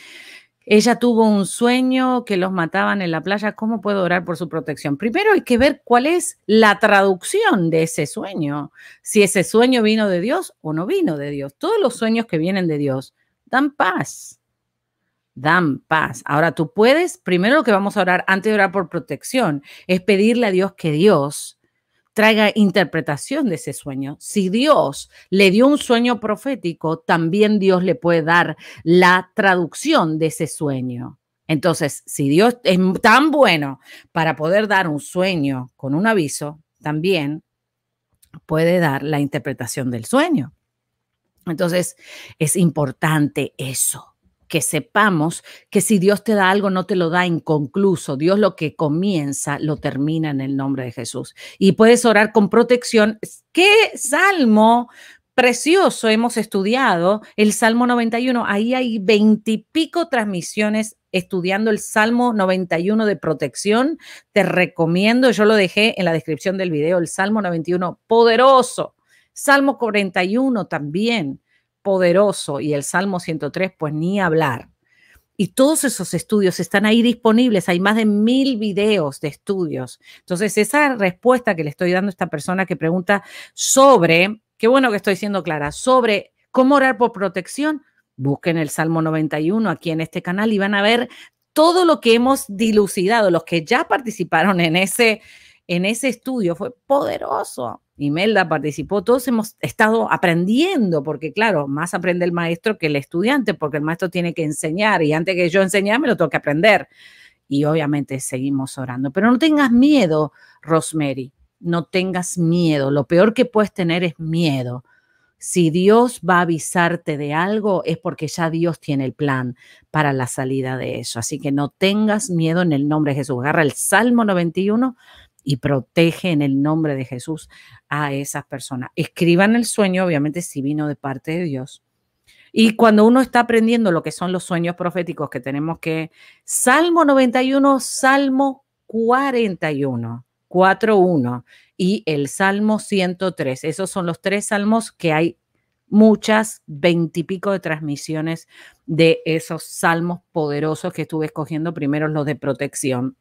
ella tuvo un sueño que los mataban en la playa, ¿cómo puedo orar por su protección? Primero hay que ver cuál es la traducción de ese sueño, si ese sueño vino de Dios o no vino de Dios. Todos los sueños que vienen de Dios dan paz, dan paz. Ahora tú puedes, primero lo que vamos a orar antes de orar por protección es pedirle a Dios que Dios traiga interpretación de ese sueño. Si Dios le dio un sueño profético, también Dios le puede dar la traducción de ese sueño. Entonces, si Dios es tan bueno para poder dar un sueño con un aviso, también puede dar la interpretación del sueño. Entonces, es importante eso que sepamos que si Dios te da algo, no te lo da inconcluso. Dios lo que comienza, lo termina en el nombre de Jesús. Y puedes orar con protección. ¿Qué salmo precioso hemos estudiado? El Salmo 91. Ahí hay veintipico transmisiones estudiando el Salmo 91 de protección. Te recomiendo, yo lo dejé en la descripción del video, el Salmo 91, poderoso. Salmo 41 también poderoso y el Salmo 103, pues ni hablar. Y todos esos estudios están ahí disponibles. Hay más de mil videos de estudios. Entonces, esa respuesta que le estoy dando a esta persona que pregunta sobre, qué bueno que estoy siendo clara, sobre cómo orar por protección, busquen el Salmo 91 aquí en este canal y van a ver todo lo que hemos dilucidado. Los que ya participaron en ese, en ese estudio fue poderoso. Imelda participó, todos hemos estado aprendiendo, porque claro, más aprende el maestro que el estudiante, porque el maestro tiene que enseñar y antes que yo enseñar me lo tengo que aprender. Y obviamente seguimos orando. Pero no tengas miedo, Rosemary, no tengas miedo. Lo peor que puedes tener es miedo. Si Dios va a avisarte de algo es porque ya Dios tiene el plan para la salida de eso. Así que no tengas miedo en el nombre de Jesús. Agarra el Salmo 91 y protege en el nombre de Jesús a esas personas. Escriban el sueño, obviamente, si vino de parte de Dios. Y cuando uno está aprendiendo lo que son los sueños proféticos que tenemos que... Salmo 91, Salmo 41, 4.1 y el Salmo 103. Esos son los tres salmos que hay muchas, veintipico de transmisiones de esos salmos poderosos que estuve escogiendo. Primero los de protección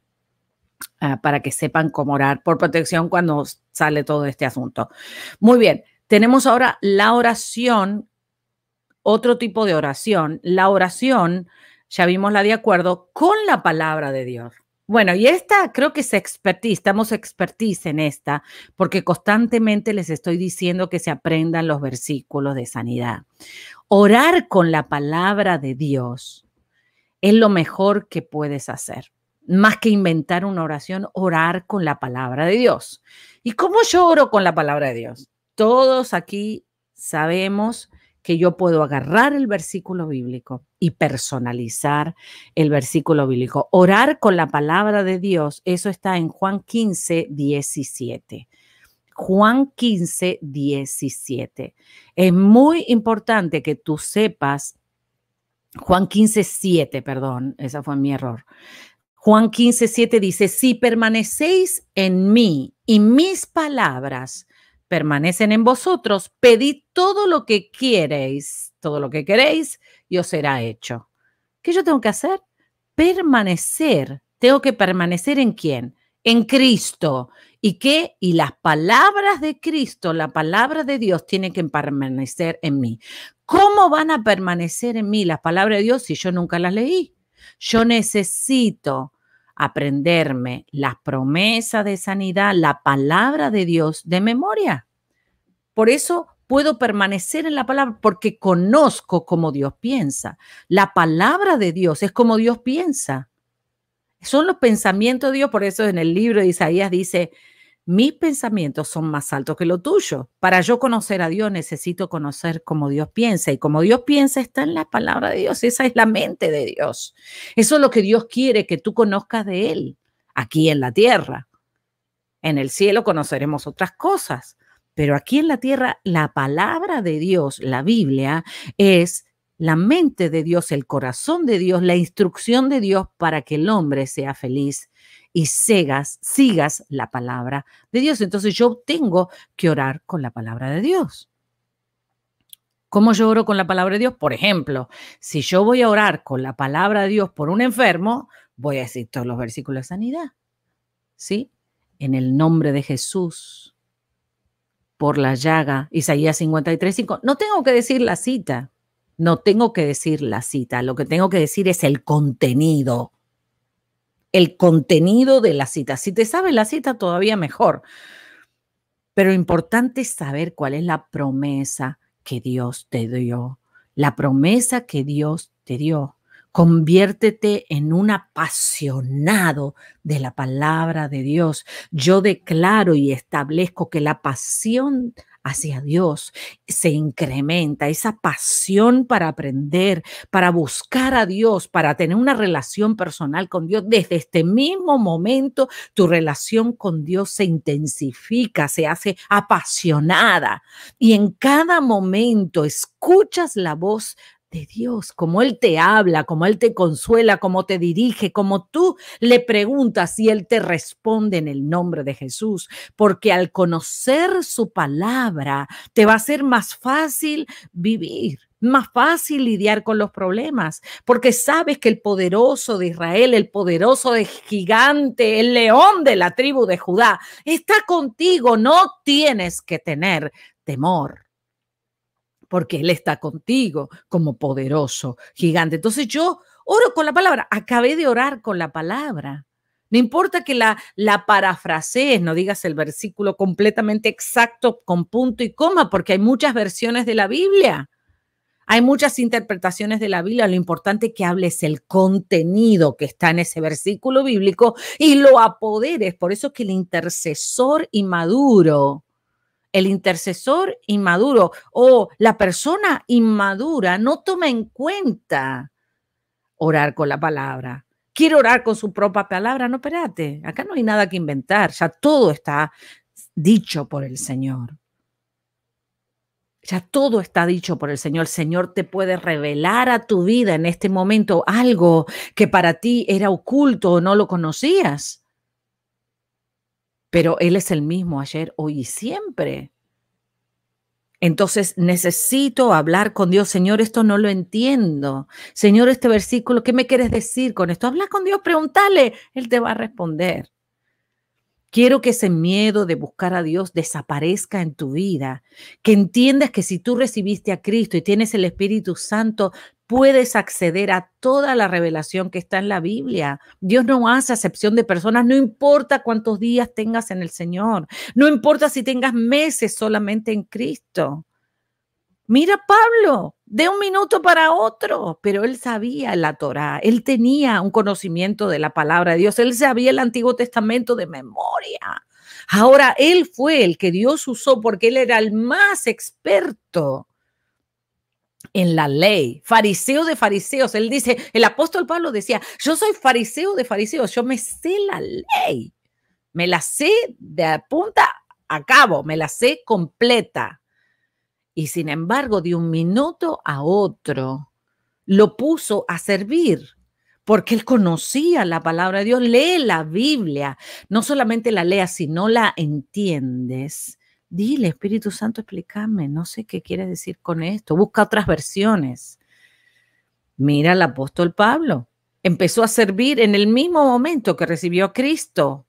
Ah, para que sepan cómo orar por protección cuando sale todo este asunto. Muy bien, tenemos ahora la oración, otro tipo de oración. La oración, ya vimos la de acuerdo con la palabra de Dios. Bueno, y esta creo que es expertise, estamos expertise en esta, porque constantemente les estoy diciendo que se aprendan los versículos de sanidad. Orar con la palabra de Dios es lo mejor que puedes hacer más que inventar una oración, orar con la palabra de Dios. ¿Y cómo yo oro con la palabra de Dios? Todos aquí sabemos que yo puedo agarrar el versículo bíblico y personalizar el versículo bíblico. Orar con la palabra de Dios, eso está en Juan 15, 17. Juan 15, 17. Es muy importante que tú sepas, Juan 15, 7, perdón, ese fue mi error. Juan 15, 7 dice, si permanecéis en mí y mis palabras permanecen en vosotros, pedid todo lo que queréis, todo lo que queréis y os será hecho. ¿Qué yo tengo que hacer? Permanecer. Tengo que permanecer en quién? En Cristo. ¿Y qué? Y las palabras de Cristo, la palabra de Dios tiene que permanecer en mí. ¿Cómo van a permanecer en mí las palabras de Dios si yo nunca las leí? Yo necesito aprenderme las promesas de sanidad, la palabra de Dios de memoria. Por eso puedo permanecer en la palabra, porque conozco cómo Dios piensa. La palabra de Dios es como Dios piensa. Son los pensamientos de Dios, por eso en el libro de Isaías dice, mis pensamientos son más altos que lo tuyo. Para yo conocer a Dios necesito conocer cómo Dios piensa y como Dios piensa está en la palabra de Dios, esa es la mente de Dios. Eso es lo que Dios quiere que tú conozcas de Él aquí en la tierra. En el cielo conoceremos otras cosas, pero aquí en la tierra la palabra de Dios, la Biblia, es la mente de Dios, el corazón de Dios, la instrucción de Dios para que el hombre sea feliz y segas, sigas la palabra de Dios. Entonces yo tengo que orar con la palabra de Dios. ¿Cómo yo oro con la palabra de Dios? Por ejemplo, si yo voy a orar con la palabra de Dios por un enfermo, voy a decir todos los versículos de sanidad. ¿Sí? En el nombre de Jesús, por la llaga, Isaías 53, 5. No tengo que decir la cita, no tengo que decir la cita, lo que tengo que decir es el contenido el contenido de la cita. Si te sabes la cita, todavía mejor. Pero importante saber cuál es la promesa que Dios te dio. La promesa que Dios te dio. Conviértete en un apasionado de la palabra de Dios. Yo declaro y establezco que la pasión hacia Dios, se incrementa esa pasión para aprender, para buscar a Dios, para tener una relación personal con Dios. Desde este mismo momento, tu relación con Dios se intensifica, se hace apasionada y en cada momento escuchas la voz Dios, como Él te habla, como Él te consuela, como te dirige, como tú le preguntas y Él te responde en el nombre de Jesús, porque al conocer su palabra te va a ser más fácil vivir más fácil lidiar con los problemas, porque sabes que el poderoso de Israel, el poderoso de gigante, el león de la tribu de Judá, está contigo, no tienes que tener temor porque Él está contigo como poderoso, gigante. Entonces yo oro con la palabra, acabé de orar con la palabra. No importa que la, la parafrasees, no digas el versículo completamente exacto con punto y coma, porque hay muchas versiones de la Biblia. Hay muchas interpretaciones de la Biblia, lo importante es que hables el contenido que está en ese versículo bíblico y lo apoderes. Por eso que el intercesor inmaduro el intercesor inmaduro o la persona inmadura no toma en cuenta orar con la palabra. Quiere orar con su propia palabra. No, espérate, acá no hay nada que inventar. Ya todo está dicho por el Señor. Ya todo está dicho por el Señor. El Señor te puede revelar a tu vida en este momento algo que para ti era oculto o no lo conocías pero Él es el mismo ayer, hoy y siempre. Entonces necesito hablar con Dios, Señor, esto no lo entiendo. Señor, este versículo, ¿qué me quieres decir con esto? Habla con Dios, pregúntale, Él te va a responder. Quiero que ese miedo de buscar a Dios desaparezca en tu vida, que entiendas que si tú recibiste a Cristo y tienes el Espíritu Santo, puedes acceder a toda la revelación que está en la Biblia. Dios no hace excepción de personas, no importa cuántos días tengas en el Señor, no importa si tengas meses solamente en Cristo. Mira Pablo, de un minuto para otro, pero él sabía la Torá, él tenía un conocimiento de la palabra de Dios, él sabía el Antiguo Testamento de memoria. Ahora él fue el que Dios usó porque él era el más experto en la ley, fariseo de fariseos. Él dice, el apóstol Pablo decía, yo soy fariseo de fariseos, yo me sé la ley, me la sé de punta a cabo, me la sé completa. Y sin embargo, de un minuto a otro, lo puso a servir porque él conocía la palabra de Dios, lee la Biblia, no solamente la leas, sino la entiendes Dile, Espíritu Santo, explícame, no sé qué quiere decir con esto. Busca otras versiones. Mira al apóstol Pablo. Empezó a servir en el mismo momento que recibió a Cristo.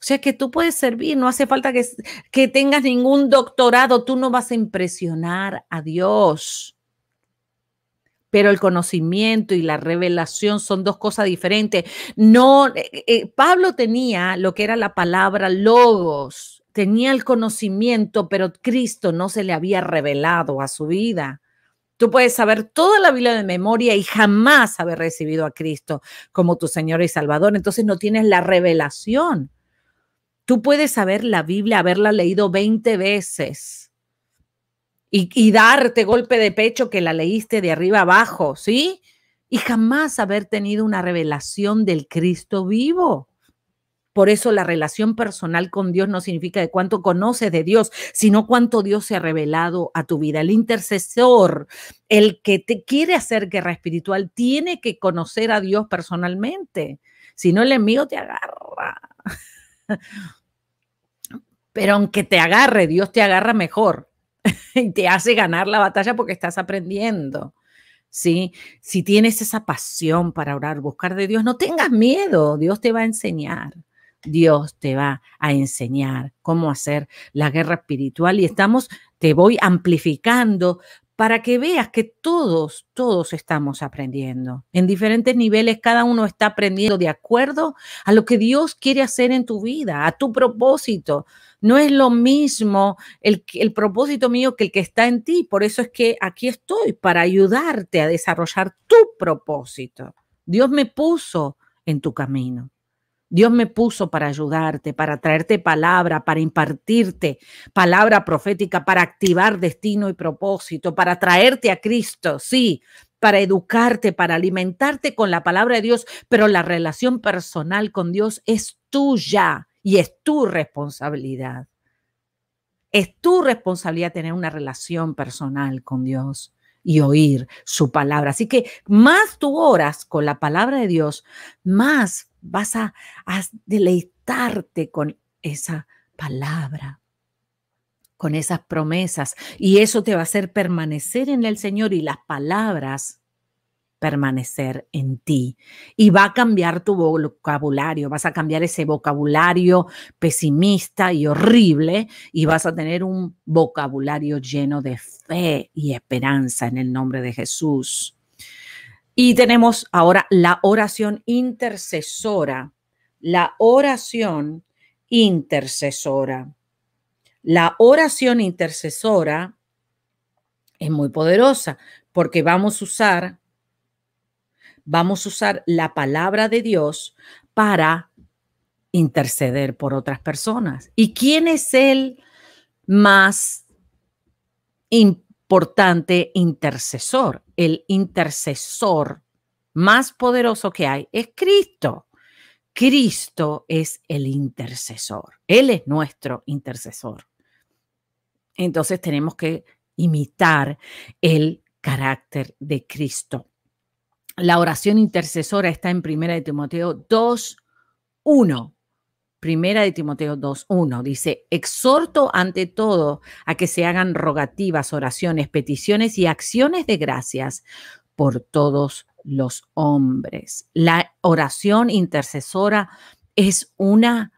O sea que tú puedes servir, no hace falta que, que tengas ningún doctorado, tú no vas a impresionar a Dios. Pero el conocimiento y la revelación son dos cosas diferentes. No, eh, eh, Pablo tenía lo que era la palabra logos, tenía el conocimiento, pero Cristo no se le había revelado a su vida. Tú puedes saber toda la Biblia de memoria y jamás haber recibido a Cristo como tu Señor y Salvador. Entonces no tienes la revelación. Tú puedes saber la Biblia, haberla leído 20 veces y, darte golpe de pecho que la leíste de arriba abajo, ¿sí? Y jamás haber tenido una revelación del Cristo vivo. Por eso la relación personal con Dios no significa de cuánto conoces de Dios, sino cuánto Dios se ha revelado a tu vida. El intercesor, el que te quiere hacer guerra espiritual, tiene que conocer a Dios personalmente. Si no, el enemigo te agarra. Pero aunque te agarre, Dios te agarra mejor y te hace ganar la batalla porque estás aprendiendo. ¿sí? Si tienes esa pasión para orar, buscar de Dios, no tengas miedo, Dios te va a enseñar. Dios te va a enseñar cómo hacer la guerra espiritual y estamos, te voy amplificando para que veas que todos, todos estamos aprendiendo. En diferentes niveles, cada uno está aprendiendo de acuerdo a lo que Dios quiere hacer en tu vida, a tu propósito. No es lo mismo el, el propósito mío que el que está en ti. Por eso es que aquí estoy, para ayudarte a desarrollar tu propósito. Dios me puso en tu camino. Dios me puso para ayudarte, para traerte palabra, para impartirte palabra profética, para activar destino y propósito, para traerte a Cristo, sí, para educarte, para alimentarte con la palabra de Dios, pero la relación personal con Dios es tuya y es tu responsabilidad. Es tu responsabilidad tener una relación personal con Dios y oír su palabra. Así que más tú oras con la palabra de Dios, más vas a, a deleitarte con esa palabra con esas promesas y eso te va a hacer permanecer en el Señor y las palabras permanecer en ti. Y va a cambiar tu vocabulario, vas a cambiar ese vocabulario pesimista y horrible y vas a tener un vocabulario lleno de fe y esperanza en el nombre de Jesús. Y tenemos ahora la oración intercesora, la oración intercesora. La oración intercesora es muy poderosa porque vamos a usar vamos a usar la palabra de Dios para interceder por otras personas. ¿Y quién es el más importante intercesor? El intercesor más poderoso que hay es Cristo. Cristo es el intercesor. Él es nuestro intercesor. Entonces tenemos que imitar el carácter de Cristo. La oración intercesora está en Primera de Timoteo 2.1, 1. Primera de Timoteo 2.1 dice, exhorto ante todo a que se hagan rogativas, oraciones, peticiones y acciones de gracias por todos los hombres. La oración intercesora es una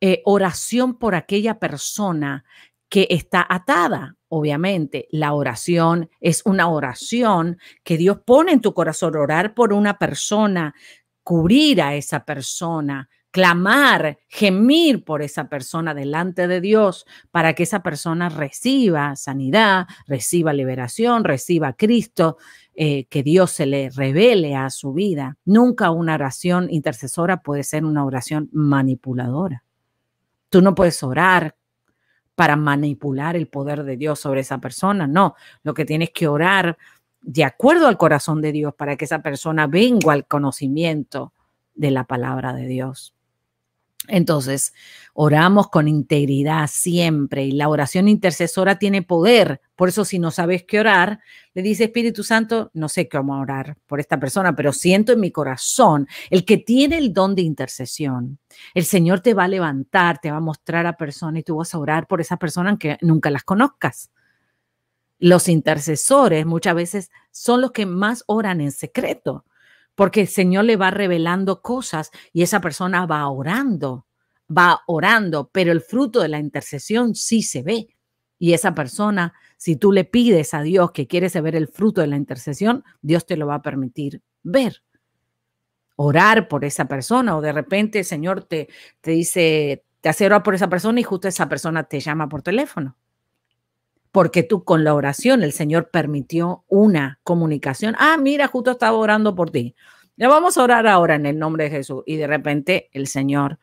eh, oración por aquella persona que está atada Obviamente, la oración es una oración que Dios pone en tu corazón, orar por una persona, cubrir a esa persona, clamar, gemir por esa persona delante de Dios para que esa persona reciba sanidad, reciba liberación, reciba Cristo, eh, que Dios se le revele a su vida. Nunca una oración intercesora puede ser una oración manipuladora. Tú no puedes orar para manipular el poder de Dios sobre esa persona, no, lo que tienes que orar de acuerdo al corazón de Dios para que esa persona venga al conocimiento de la palabra de Dios. Entonces, oramos con integridad siempre y la oración intercesora tiene poder. Por eso si no sabes qué orar, le dice Espíritu Santo, no sé cómo orar por esta persona, pero siento en mi corazón el que tiene el don de intercesión. El Señor te va a levantar, te va a mostrar a persona y tú vas a orar por esa persona aunque nunca las conozcas. Los intercesores muchas veces son los que más oran en secreto porque el Señor le va revelando cosas y esa persona va orando, va orando, pero el fruto de la intercesión sí se ve. Y esa persona, si tú le pides a Dios que quieres ver el fruto de la intercesión, Dios te lo va a permitir ver. Orar por esa persona o de repente el Señor te, te dice, te hace orar por esa persona y justo esa persona te llama por teléfono porque tú con la oración el Señor permitió una comunicación. Ah, mira, justo estaba orando por ti. Ya vamos a orar ahora en el nombre de Jesús. Y de repente el Señor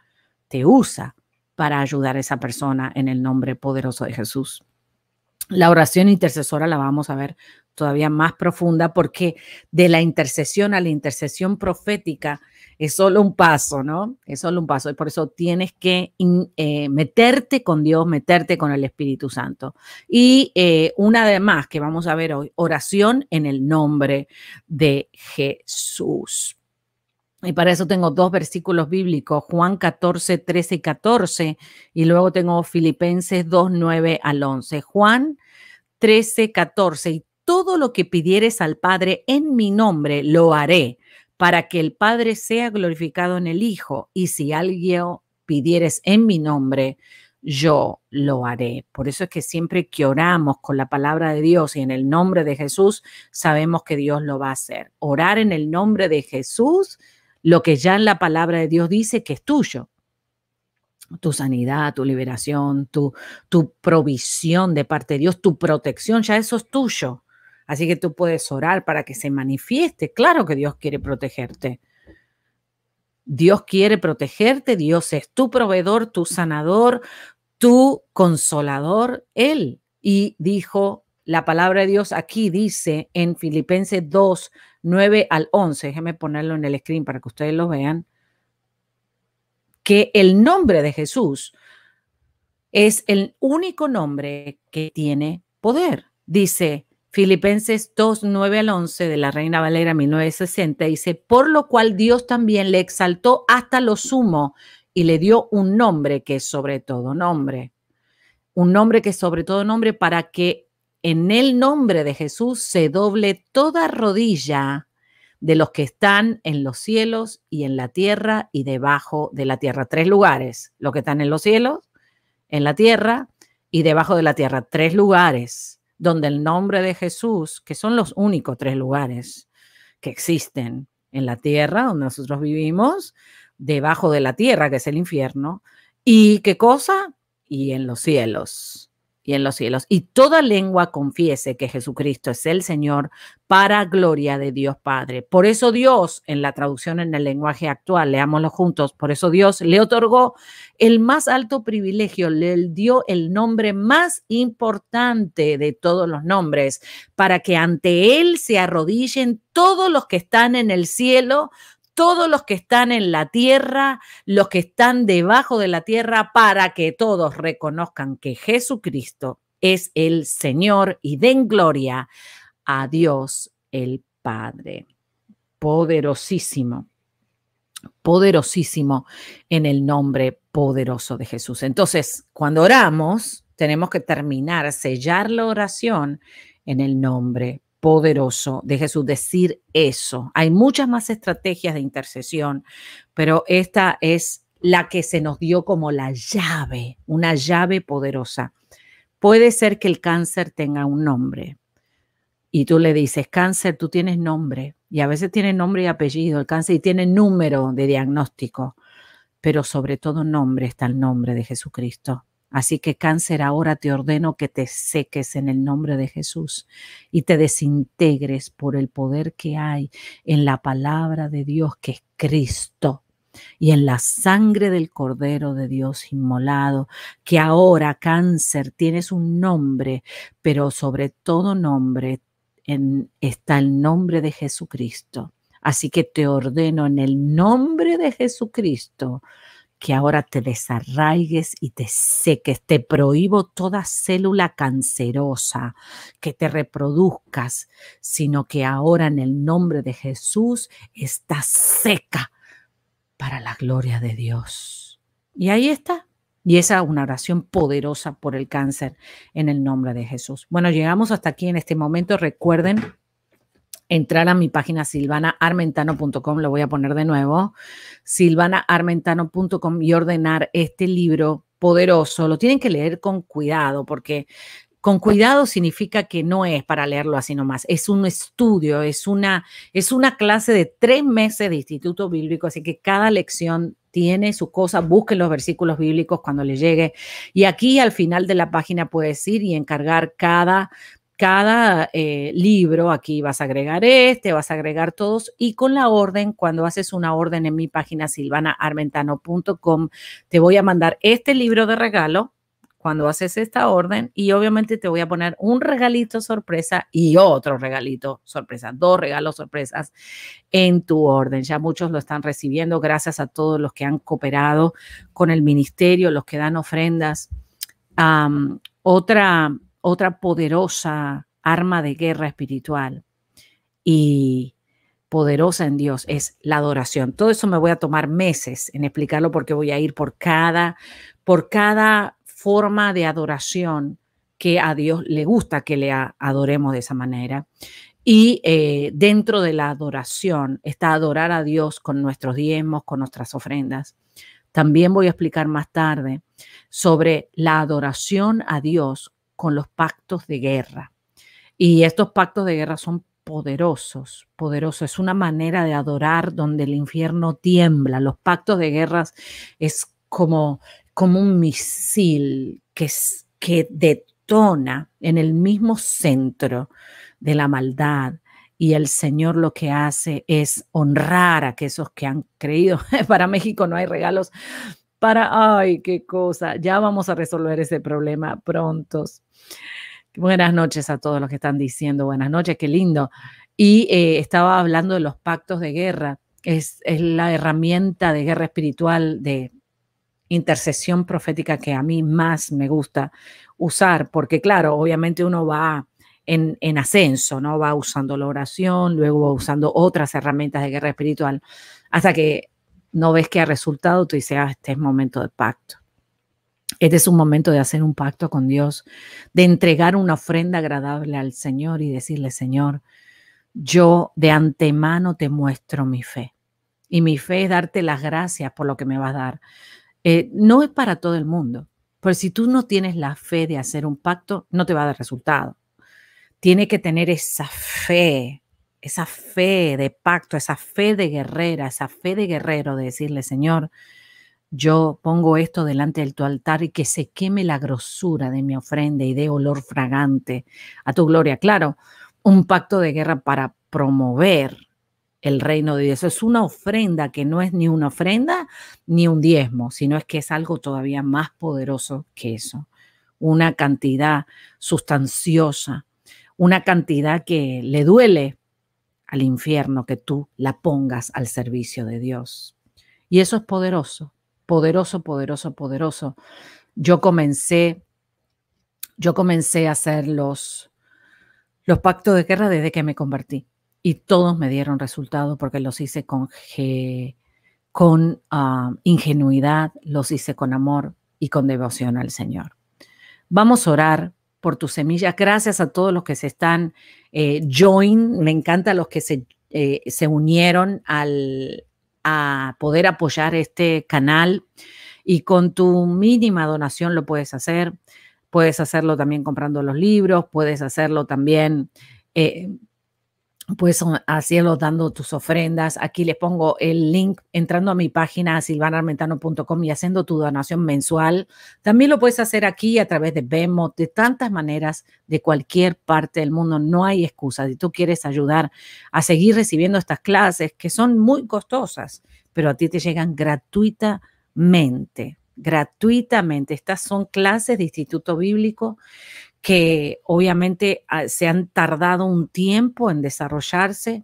te usa para ayudar a esa persona en el nombre poderoso de Jesús. La oración intercesora la vamos a ver todavía más profunda porque de la intercesión a la intercesión profética es solo un paso, ¿no? Es solo un paso. Y por eso tienes que eh, meterte con Dios, meterte con el Espíritu Santo. Y eh, una de más que vamos a ver hoy, oración en el nombre de Jesús. Y para eso tengo dos versículos bíblicos, Juan 14, 13 y 14, y luego tengo Filipenses 2, 9 al 11. Juan 13, 14 y todo lo que pidieres al Padre en mi nombre, lo haré, para que el Padre sea glorificado en el Hijo. Y si alguien pidieres en mi nombre, yo lo haré. Por eso es que siempre que oramos con la palabra de Dios y en el nombre de Jesús, sabemos que Dios lo va a hacer. Orar en el nombre de Jesús, lo que ya en la palabra de Dios dice que es tuyo, tu sanidad, tu liberación, tu, tu, provisión de parte de Dios, tu protección, ya eso es tuyo. Así que tú puedes orar para que se manifieste. Claro que Dios quiere protegerte. Dios quiere protegerte, Dios es tu proveedor, tu sanador, tu consolador, Él. Y dijo la palabra de Dios aquí, dice en Filipenses 2, 9 al 11, déjeme ponerlo en el screen para que ustedes lo vean, que el nombre de Jesús es el único nombre que tiene poder. Dice, Filipenses 2, 9 al 11 de la Reina Valera 1960 dice, por lo cual Dios también le exaltó hasta lo sumo y le dio un nombre que es sobre todo nombre. Un nombre que es sobre todo nombre para que en el nombre de Jesús se doble toda rodilla de los que están en los cielos y en la tierra y debajo de la tierra. Tres lugares, los que están en los cielos, en la tierra y debajo de la tierra. Tres lugares donde el nombre de Jesús, que son los únicos tres lugares que existen en la tierra donde nosotros vivimos, debajo de la tierra, que es el infierno, y qué cosa, y en los cielos y en los cielos. Y toda lengua confiese que Jesucristo es el Señor para gloria de Dios Padre. Por eso Dios, en la traducción en el lenguaje actual, leámoslo juntos, por eso Dios le otorgó el más alto privilegio, le dio el nombre más importante de todos los nombres, para que ante Él se arrodillen todos los que están en el cielo, todos los que están en la tierra, los que están debajo de la tierra, para que todos reconozcan que Jesucristo es el Señor y den gloria a Dios el Padre. Poderosísimo, poderosísimo en el nombre poderoso de Jesús. Entonces, cuando oramos, tenemos que terminar, sellar la oración en el nombre poderoso de Jesús decir eso. Hay muchas más estrategias de intercesión, pero esta es la que se nos dio como la llave, una llave poderosa. Puede ser que el cáncer tenga un nombre y tú le dices, cáncer, tú tienes nombre y a veces tiene nombre y apellido el cáncer y tiene número de diagnóstico, pero sobre todo nombre está el nombre de Jesucristo. Así que cáncer, ahora te ordeno que te seques en el nombre de Jesús y te desintegres por el poder que hay en la palabra de Dios que es Cristo y en la sangre del Cordero de Dios inmolado, que ahora cáncer tienes un nombre, pero sobre todo nombre está el nombre de Jesucristo. Así que te ordeno en el nombre de Jesucristo que ahora te desarraigues y te seques. Te prohíbo toda célula cancerosa, que te reproduzcas, sino que ahora en el nombre de Jesús estás seca para la gloria de Dios. Y ahí está. Y esa es una oración poderosa por el cáncer en el nombre de Jesús. Bueno, llegamos hasta aquí en este momento. Recuerden entrar a mi página silvanaarmentano.com, lo voy a poner de nuevo, silvanaarmentano.com y ordenar este libro poderoso. Lo tienen que leer con cuidado porque con cuidado significa que no es para leerlo así nomás, es un estudio, es una, es una clase de tres meses de instituto bíblico, así que cada lección tiene su cosa, busquen los versículos bíblicos cuando le llegue. Y aquí al final de la página puedes ir y encargar cada cada eh, libro, aquí vas a agregar este, vas a agregar todos y con la orden, cuando haces una orden en mi página silvanaarmentano.com, te voy a mandar este libro de regalo cuando haces esta orden y obviamente te voy a poner un regalito sorpresa y otro regalito sorpresa, dos regalos sorpresas en tu orden. Ya muchos lo están recibiendo gracias a todos los que han cooperado con el ministerio, los que dan ofrendas. a otra otra poderosa arma de guerra espiritual y poderosa en Dios es la adoración. Todo eso me voy a tomar meses en explicarlo porque voy a ir por cada, por cada forma de adoración que a Dios le gusta que le adoremos de esa manera. Y eh, dentro de la adoración está adorar a Dios con nuestros diezmos, con nuestras ofrendas. También voy a explicar más tarde sobre la adoración a Dios con los pactos de guerra. Y estos pactos de guerra son poderosos, poderosos. Es una manera de adorar donde el infierno tiembla. Los pactos de guerra es como, como un misil que, que detona en el mismo centro de la maldad, y el Señor lo que hace es honrar a aquellos que han creído. Para México no hay regalos. Para, ay, qué cosa, ya vamos a resolver ese problema prontos. Buenas noches a todos los que están diciendo, buenas noches, qué lindo. Y eh, estaba hablando de los pactos de guerra. Es, es la herramienta de guerra espiritual, de intercesión profética que a mí más me gusta usar, porque claro, obviamente uno va en, ascenso, ¿no? Va usando la oración, luego va usando otras herramientas de guerra espiritual, hasta que no ves que ha resultado, tú dices, ah, este es momento de pacto. Este es un momento de hacer un pacto con Dios, de entregar una ofrenda agradable al Señor y decirle, Señor, yo de antemano te muestro mi fe. Y mi fe es darte las gracias por lo que me vas a dar. Eh, no es para todo el mundo, pero si tú no tienes la fe de hacer un pacto, no te va a dar resultado. Tiene que tener esa fe, esa fe de pacto, esa fe de guerrera, esa fe de guerrero de decirle, Señor, yo pongo esto delante de tu altar y que se queme la grosura de mi ofrenda y dé olor fragante a tu gloria. Claro, un pacto de guerra para promover el reino de Dios. Es una ofrenda que no es ni una ofrenda ni un diezmo, sino es que es algo todavía más poderoso que eso. Una cantidad sustanciosa, una cantidad que le duele al infierno que tú la pongas al servicio de Dios. Y eso es poderoso poderoso, poderoso, poderoso. Yo comencé, yo comencé a hacer los, los pactos de guerra desde que me convertí y todos me dieron resultado porque los hice con, con ah, ingenuidad, los hice con amor y con devoción al Señor. Vamos a orar por tus semillas. Gracias a todos los que se están eh, join. Me encanta los que se, eh, se unieron al, a poder apoyar este canal y con tu mínima donación lo puedes hacer. Puedes hacerlo también comprando los libros, puedes hacerlo también eh, puedes hacerlo dando tus ofrendas. Aquí les pongo el link entrando a mi página silvanarmentano.com y haciendo tu donación mensual. También lo puedes hacer aquí a través de Vemo, de tantas maneras, de cualquier parte del mundo. No hay excusa. Si tú quieres ayudar a seguir recibiendo estas clases que son muy costosas, pero a ti te llegan gratuitamente gratuitamente. Estas son clases de Instituto Bíblico que obviamente ah, se han tardado un tiempo en desarrollarse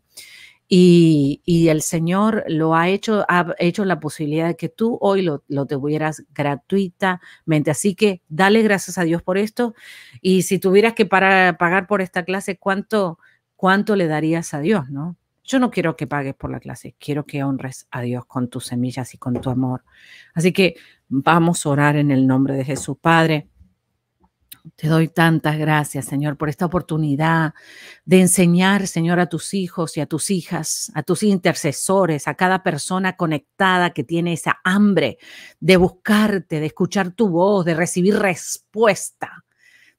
y, el Señor lo ha hecho, ha hecho la posibilidad de que tú hoy lo, lo tuvieras gratuitamente. Así que dale gracias a Dios por esto y si tuvieras que pagar por esta clase, ¿cuánto, ¿cuánto le darías a Dios? ¿no? Yo no quiero que pagues por la clase, quiero que honres a Dios con tus semillas y con tu amor. Así que vamos a orar en el nombre de Jesús, Padre. Te doy tantas gracias, Señor, por esta oportunidad de enseñar, Señor, a tus hijos y a tus hijas, a tus intercesores, a cada persona conectada que tiene esa hambre de buscarte, de escuchar tu voz, de recibir respuesta.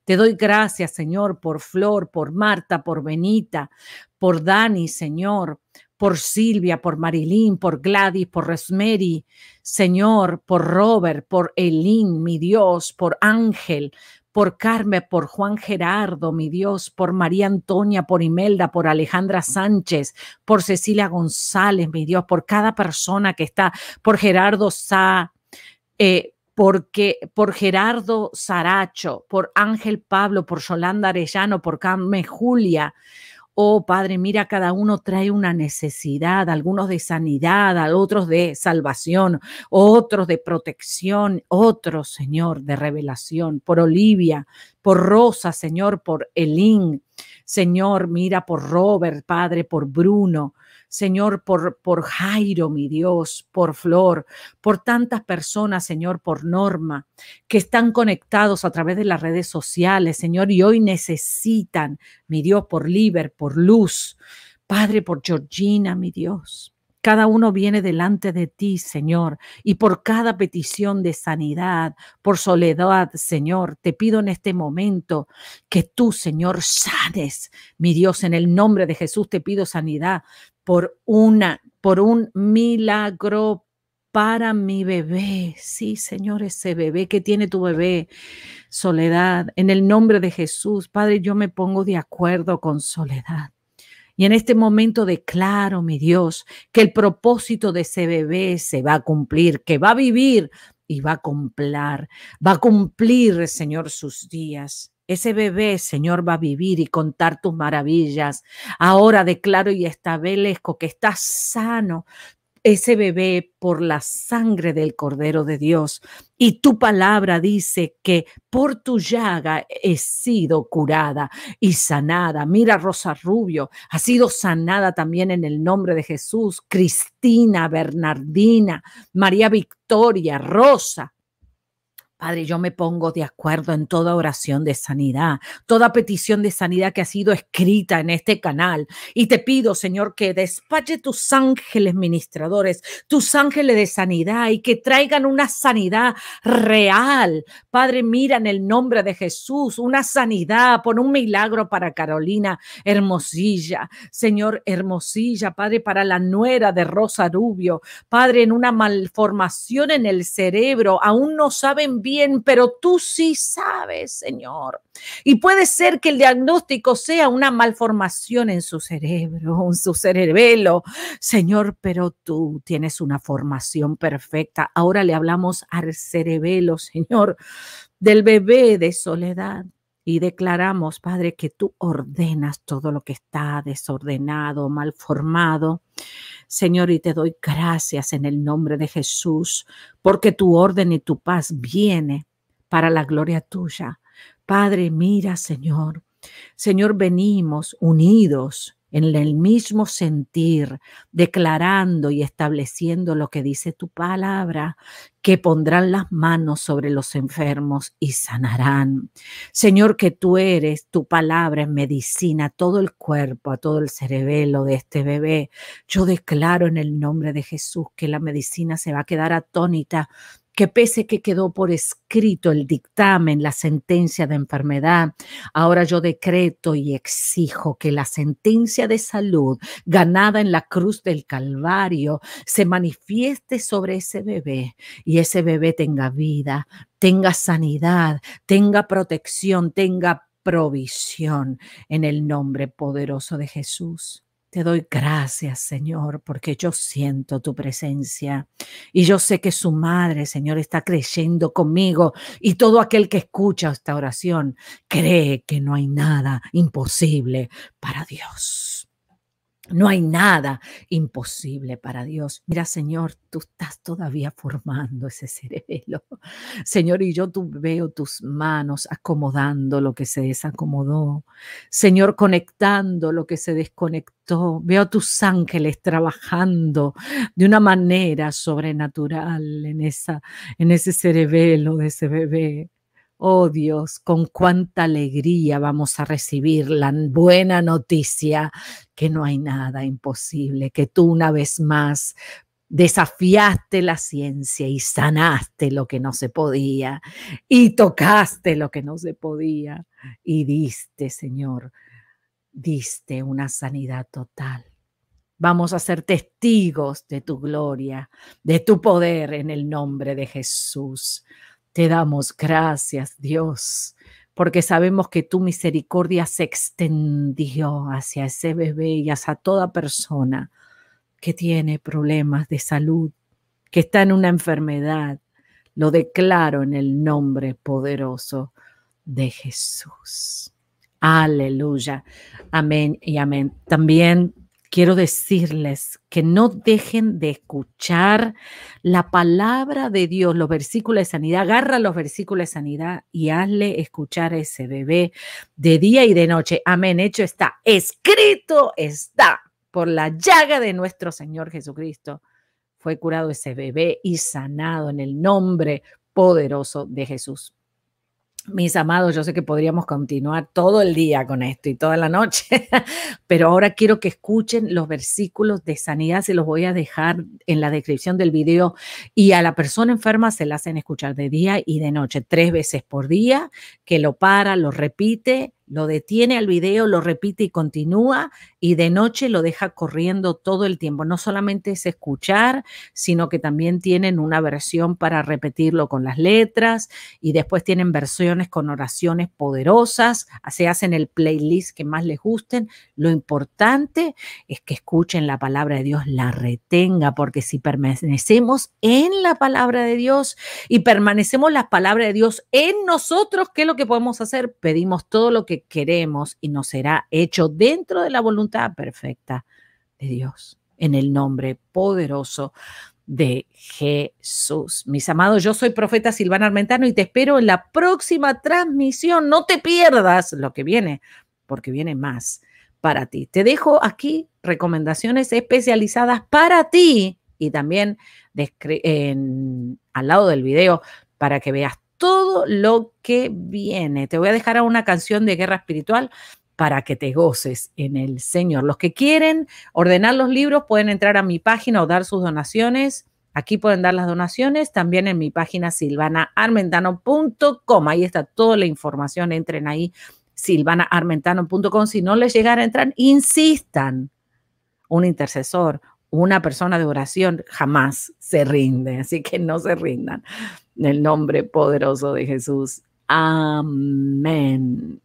Te doy gracias, Señor, por Flor, por Marta, por Benita, por Dani, Señor, por Silvia, por Marilyn, por Gladys, por Rosemary, Señor, por Robert, por Elin, mi Dios, por Ángel, por Carmen, por Juan Gerardo, mi Dios, por María Antonia, por Imelda, por Alejandra Sánchez, por Cecilia González, mi Dios, por cada persona que está, por Gerardo Sa, eh, porque, por Gerardo Saracho, por Ángel Pablo, por Yolanda Arellano, por Carmen Julia, Oh Padre, mira, cada uno trae una necesidad, algunos de sanidad, otros de salvación, otros de protección, otros, Señor, de revelación, por Olivia, por Rosa, Señor, por Elín, Señor, mira, por Robert, Padre, por Bruno, Señor, por, por Jairo, mi Dios, por Flor, por tantas personas, Señor, por Norma, que están conectados a través de las redes sociales, Señor, y hoy necesitan, mi Dios, por Liber, por Luz, Padre, por Georgina, mi Dios. Cada uno viene delante de ti, Señor, y por cada petición de sanidad, por soledad, Señor, te pido en este momento que tú, Señor, sanes, mi Dios, en el nombre de Jesús te pido sanidad por una, por un milagro para mi bebé. Sí, Señor, ese bebé que tiene tu bebé, Soledad. En el nombre de Jesús, Padre, yo me pongo de acuerdo con Soledad. Y en este momento declaro, mi Dios, que el propósito de ese bebé se va a cumplir, que va a vivir y va a cumplir, va a cumplir, Señor, sus días. Ese bebé, Señor, va a vivir y contar tus maravillas. Ahora declaro y establezco que estás sano, ese bebé por la sangre del Cordero de Dios. Y tu palabra dice que por tu llaga he sido curada y sanada. Mira, Rosa Rubio, ha sido sanada también en el nombre de Jesús. Cristina, Bernardina, María Victoria, Rosa, Padre, yo me pongo de acuerdo en toda oración de sanidad, toda petición de sanidad que ha sido escrita en este canal. Y te pido, Señor, que despache tus ángeles ministradores, tus ángeles de sanidad y que traigan una sanidad real. Padre, mira en el nombre de Jesús, una sanidad, por un milagro para Carolina Hermosilla, Señor Hermosilla, Padre, para la nuera de Rosa Rubio, Padre, en una malformación en el cerebro, aún no saben bien pero tú sí sabes, Señor. Y puede ser que el diagnóstico sea una malformación en su cerebro, en su cerebelo. Señor, pero tú tienes una formación perfecta. Ahora le hablamos al cerebelo, Señor, del bebé de soledad. Y declaramos, Padre, que tú ordenas todo lo que está desordenado, malformado. formado Señor, y te doy gracias en el nombre de Jesús, porque tu orden y tu paz viene para la gloria tuya. Padre, mira, Señor. Señor, venimos unidos en el mismo sentir, declarando y estableciendo lo que dice tu palabra, que pondrán las manos sobre los enfermos y sanarán. Señor, que tú eres, tu palabra es medicina a todo el cuerpo, a todo el cerebelo de este bebé. Yo declaro en el nombre de Jesús que la medicina se va a quedar atónita que pese que quedó por escrito el dictamen, la sentencia de enfermedad, ahora yo decreto y exijo que la sentencia de salud ganada en la cruz del Calvario se manifieste sobre ese bebé y ese bebé tenga vida, tenga sanidad, tenga protección, tenga provisión en el nombre poderoso de Jesús. Te doy gracias, Señor, porque yo siento tu presencia y yo sé que su madre, Señor, está creyendo conmigo y todo aquel que escucha esta oración cree que no hay nada imposible para Dios. No hay nada imposible para Dios. Mira, Señor, tú estás todavía formando ese cerebelo. Señor, y yo tú veo tus manos acomodando lo que se desacomodó. Señor, conectando lo que se desconectó. Veo tus ángeles trabajando de una manera sobrenatural en, esa, en ese cerebelo de ese bebé. Oh Dios, con cuánta alegría vamos a recibir la buena noticia que no hay nada imposible, que tú una vez más desafiaste la ciencia y sanaste lo que no se podía y tocaste lo que no se podía y diste, Señor, diste una sanidad total. Vamos a ser testigos de tu gloria, de tu poder en el nombre de Jesús. Te damos gracias, Dios, porque sabemos que tu misericordia se extendió hacia ese bebé y hacia toda persona que tiene problemas de salud, que está en una enfermedad. Lo declaro en el nombre poderoso de Jesús. Aleluya. Amén y amén. También quiero decirles que no dejen de escuchar la palabra de Dios, los versículos de sanidad. Agarra los versículos de sanidad y hazle escuchar a ese bebé de día y de noche. Amén. Hecho está. Escrito está por la llaga de nuestro Señor Jesucristo. Fue curado ese bebé y sanado en el nombre poderoso de Jesús. Mis amados, yo sé que podríamos continuar todo el día con esto y toda la noche, pero ahora quiero que escuchen los versículos de sanidad, se los voy a dejar en la descripción del video y a la persona enferma se la hacen escuchar de día y de noche, tres veces por día, que lo para, lo repite lo detiene al video, lo repite y continúa, y de noche lo deja corriendo todo el tiempo. No solamente es escuchar, sino que también tienen una versión para repetirlo con las letras, y después tienen versiones con oraciones poderosas, se hacen el playlist que más les gusten. Lo importante es que escuchen la palabra de Dios, la retenga, porque si permanecemos en la palabra de Dios y permanecemos la palabra de Dios en nosotros, ¿qué es lo que podemos hacer? Pedimos todo lo que queremos y nos será hecho dentro de la voluntad perfecta de Dios, en el nombre poderoso de Jesús. Mis amados, yo soy profeta Silvana Armentano y te espero en la próxima transmisión. No te pierdas lo que viene, porque viene más para ti. Te dejo aquí recomendaciones especializadas para ti y también al lado del video para que veas todo lo que viene. Te voy a dejar a una canción de guerra espiritual para que te goces en el Señor. Los que quieren ordenar los libros pueden entrar a mi página o dar sus donaciones. Aquí pueden dar las donaciones, también en mi página silvanaarmentano.com. Ahí está toda la información, entren ahí, silvanaarmentano.com. Si no les llegara a entrar, insistan. Un intercesor, una persona de oración jamás se rinde, así que no se rindan. En el nombre poderoso de Jesús. Amén.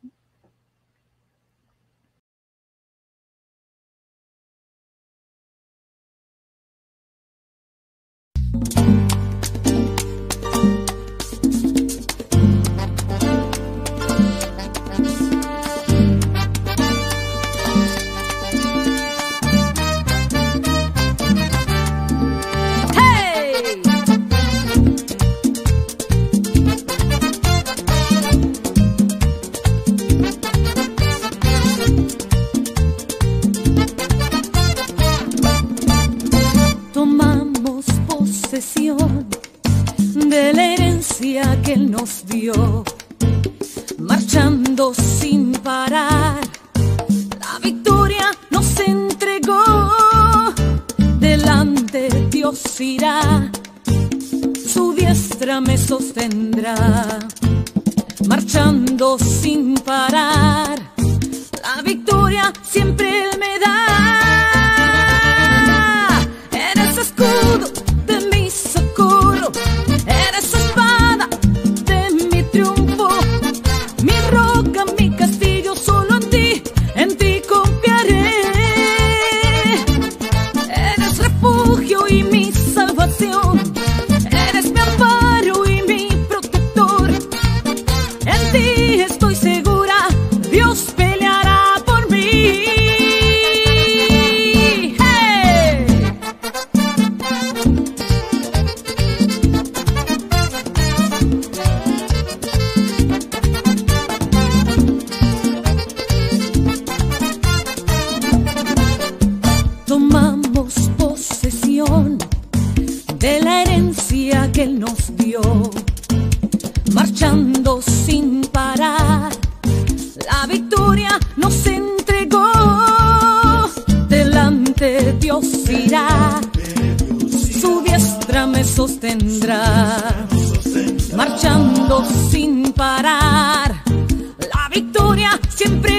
de la herencia que Él nos dio, marchando sin parar. La victoria nos entregó, delante Dios irá, su diestra me sostendrá, marchando sin parar. La victoria siempre me da. posesión de la herencia que Él nos dio, marchando sin parar. La victoria nos entregó, delante Dios irá, su diestra me sostendrá, marchando sin parar. La victoria siempre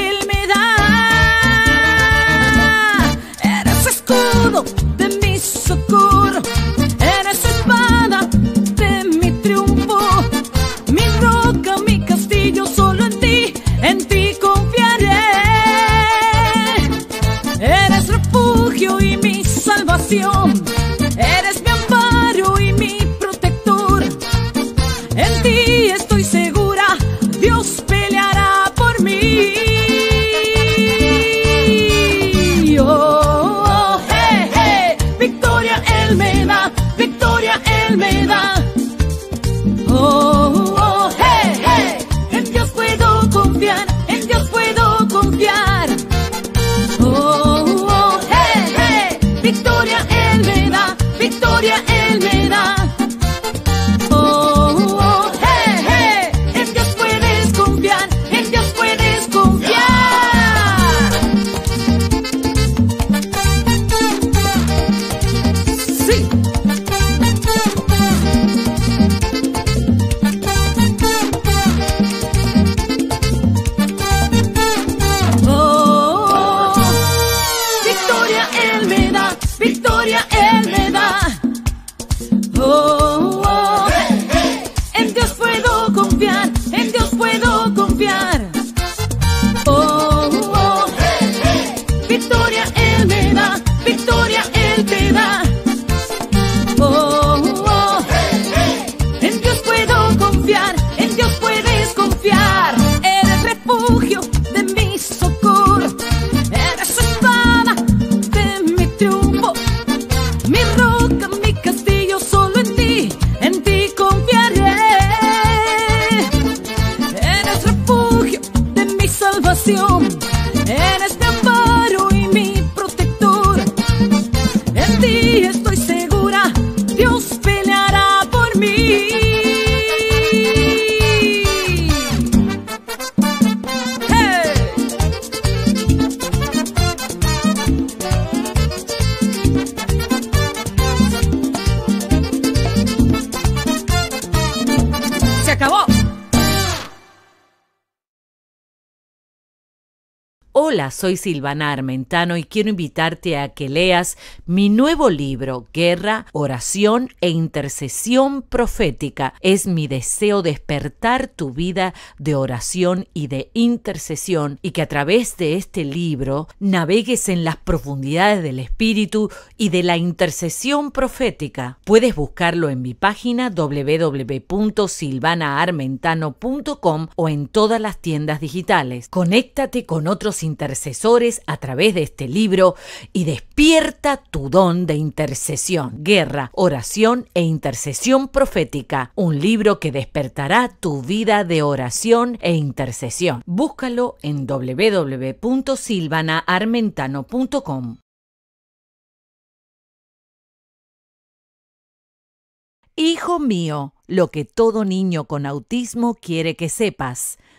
soy Silvana Armentano y quiero invitarte a que leas mi nuevo libro, Guerra, Oración e Intercesión Profética. Es mi deseo despertar tu vida de oración y de intercesión y que a través de este libro navegues en las profundidades del Espíritu y de la intercesión profética. Puedes buscarlo en mi página www.silvanaarmentano.com o en todas las tiendas digitales. Conéctate con otros intercesores intercesores a través de este libro y despierta tu don de intercesión, guerra, oración e intercesión profética, un libro que despertará tu vida de oración e intercesión. Búscalo en www.silvanaarmentano.com. Hijo mío, lo que todo niño con autismo quiere que sepas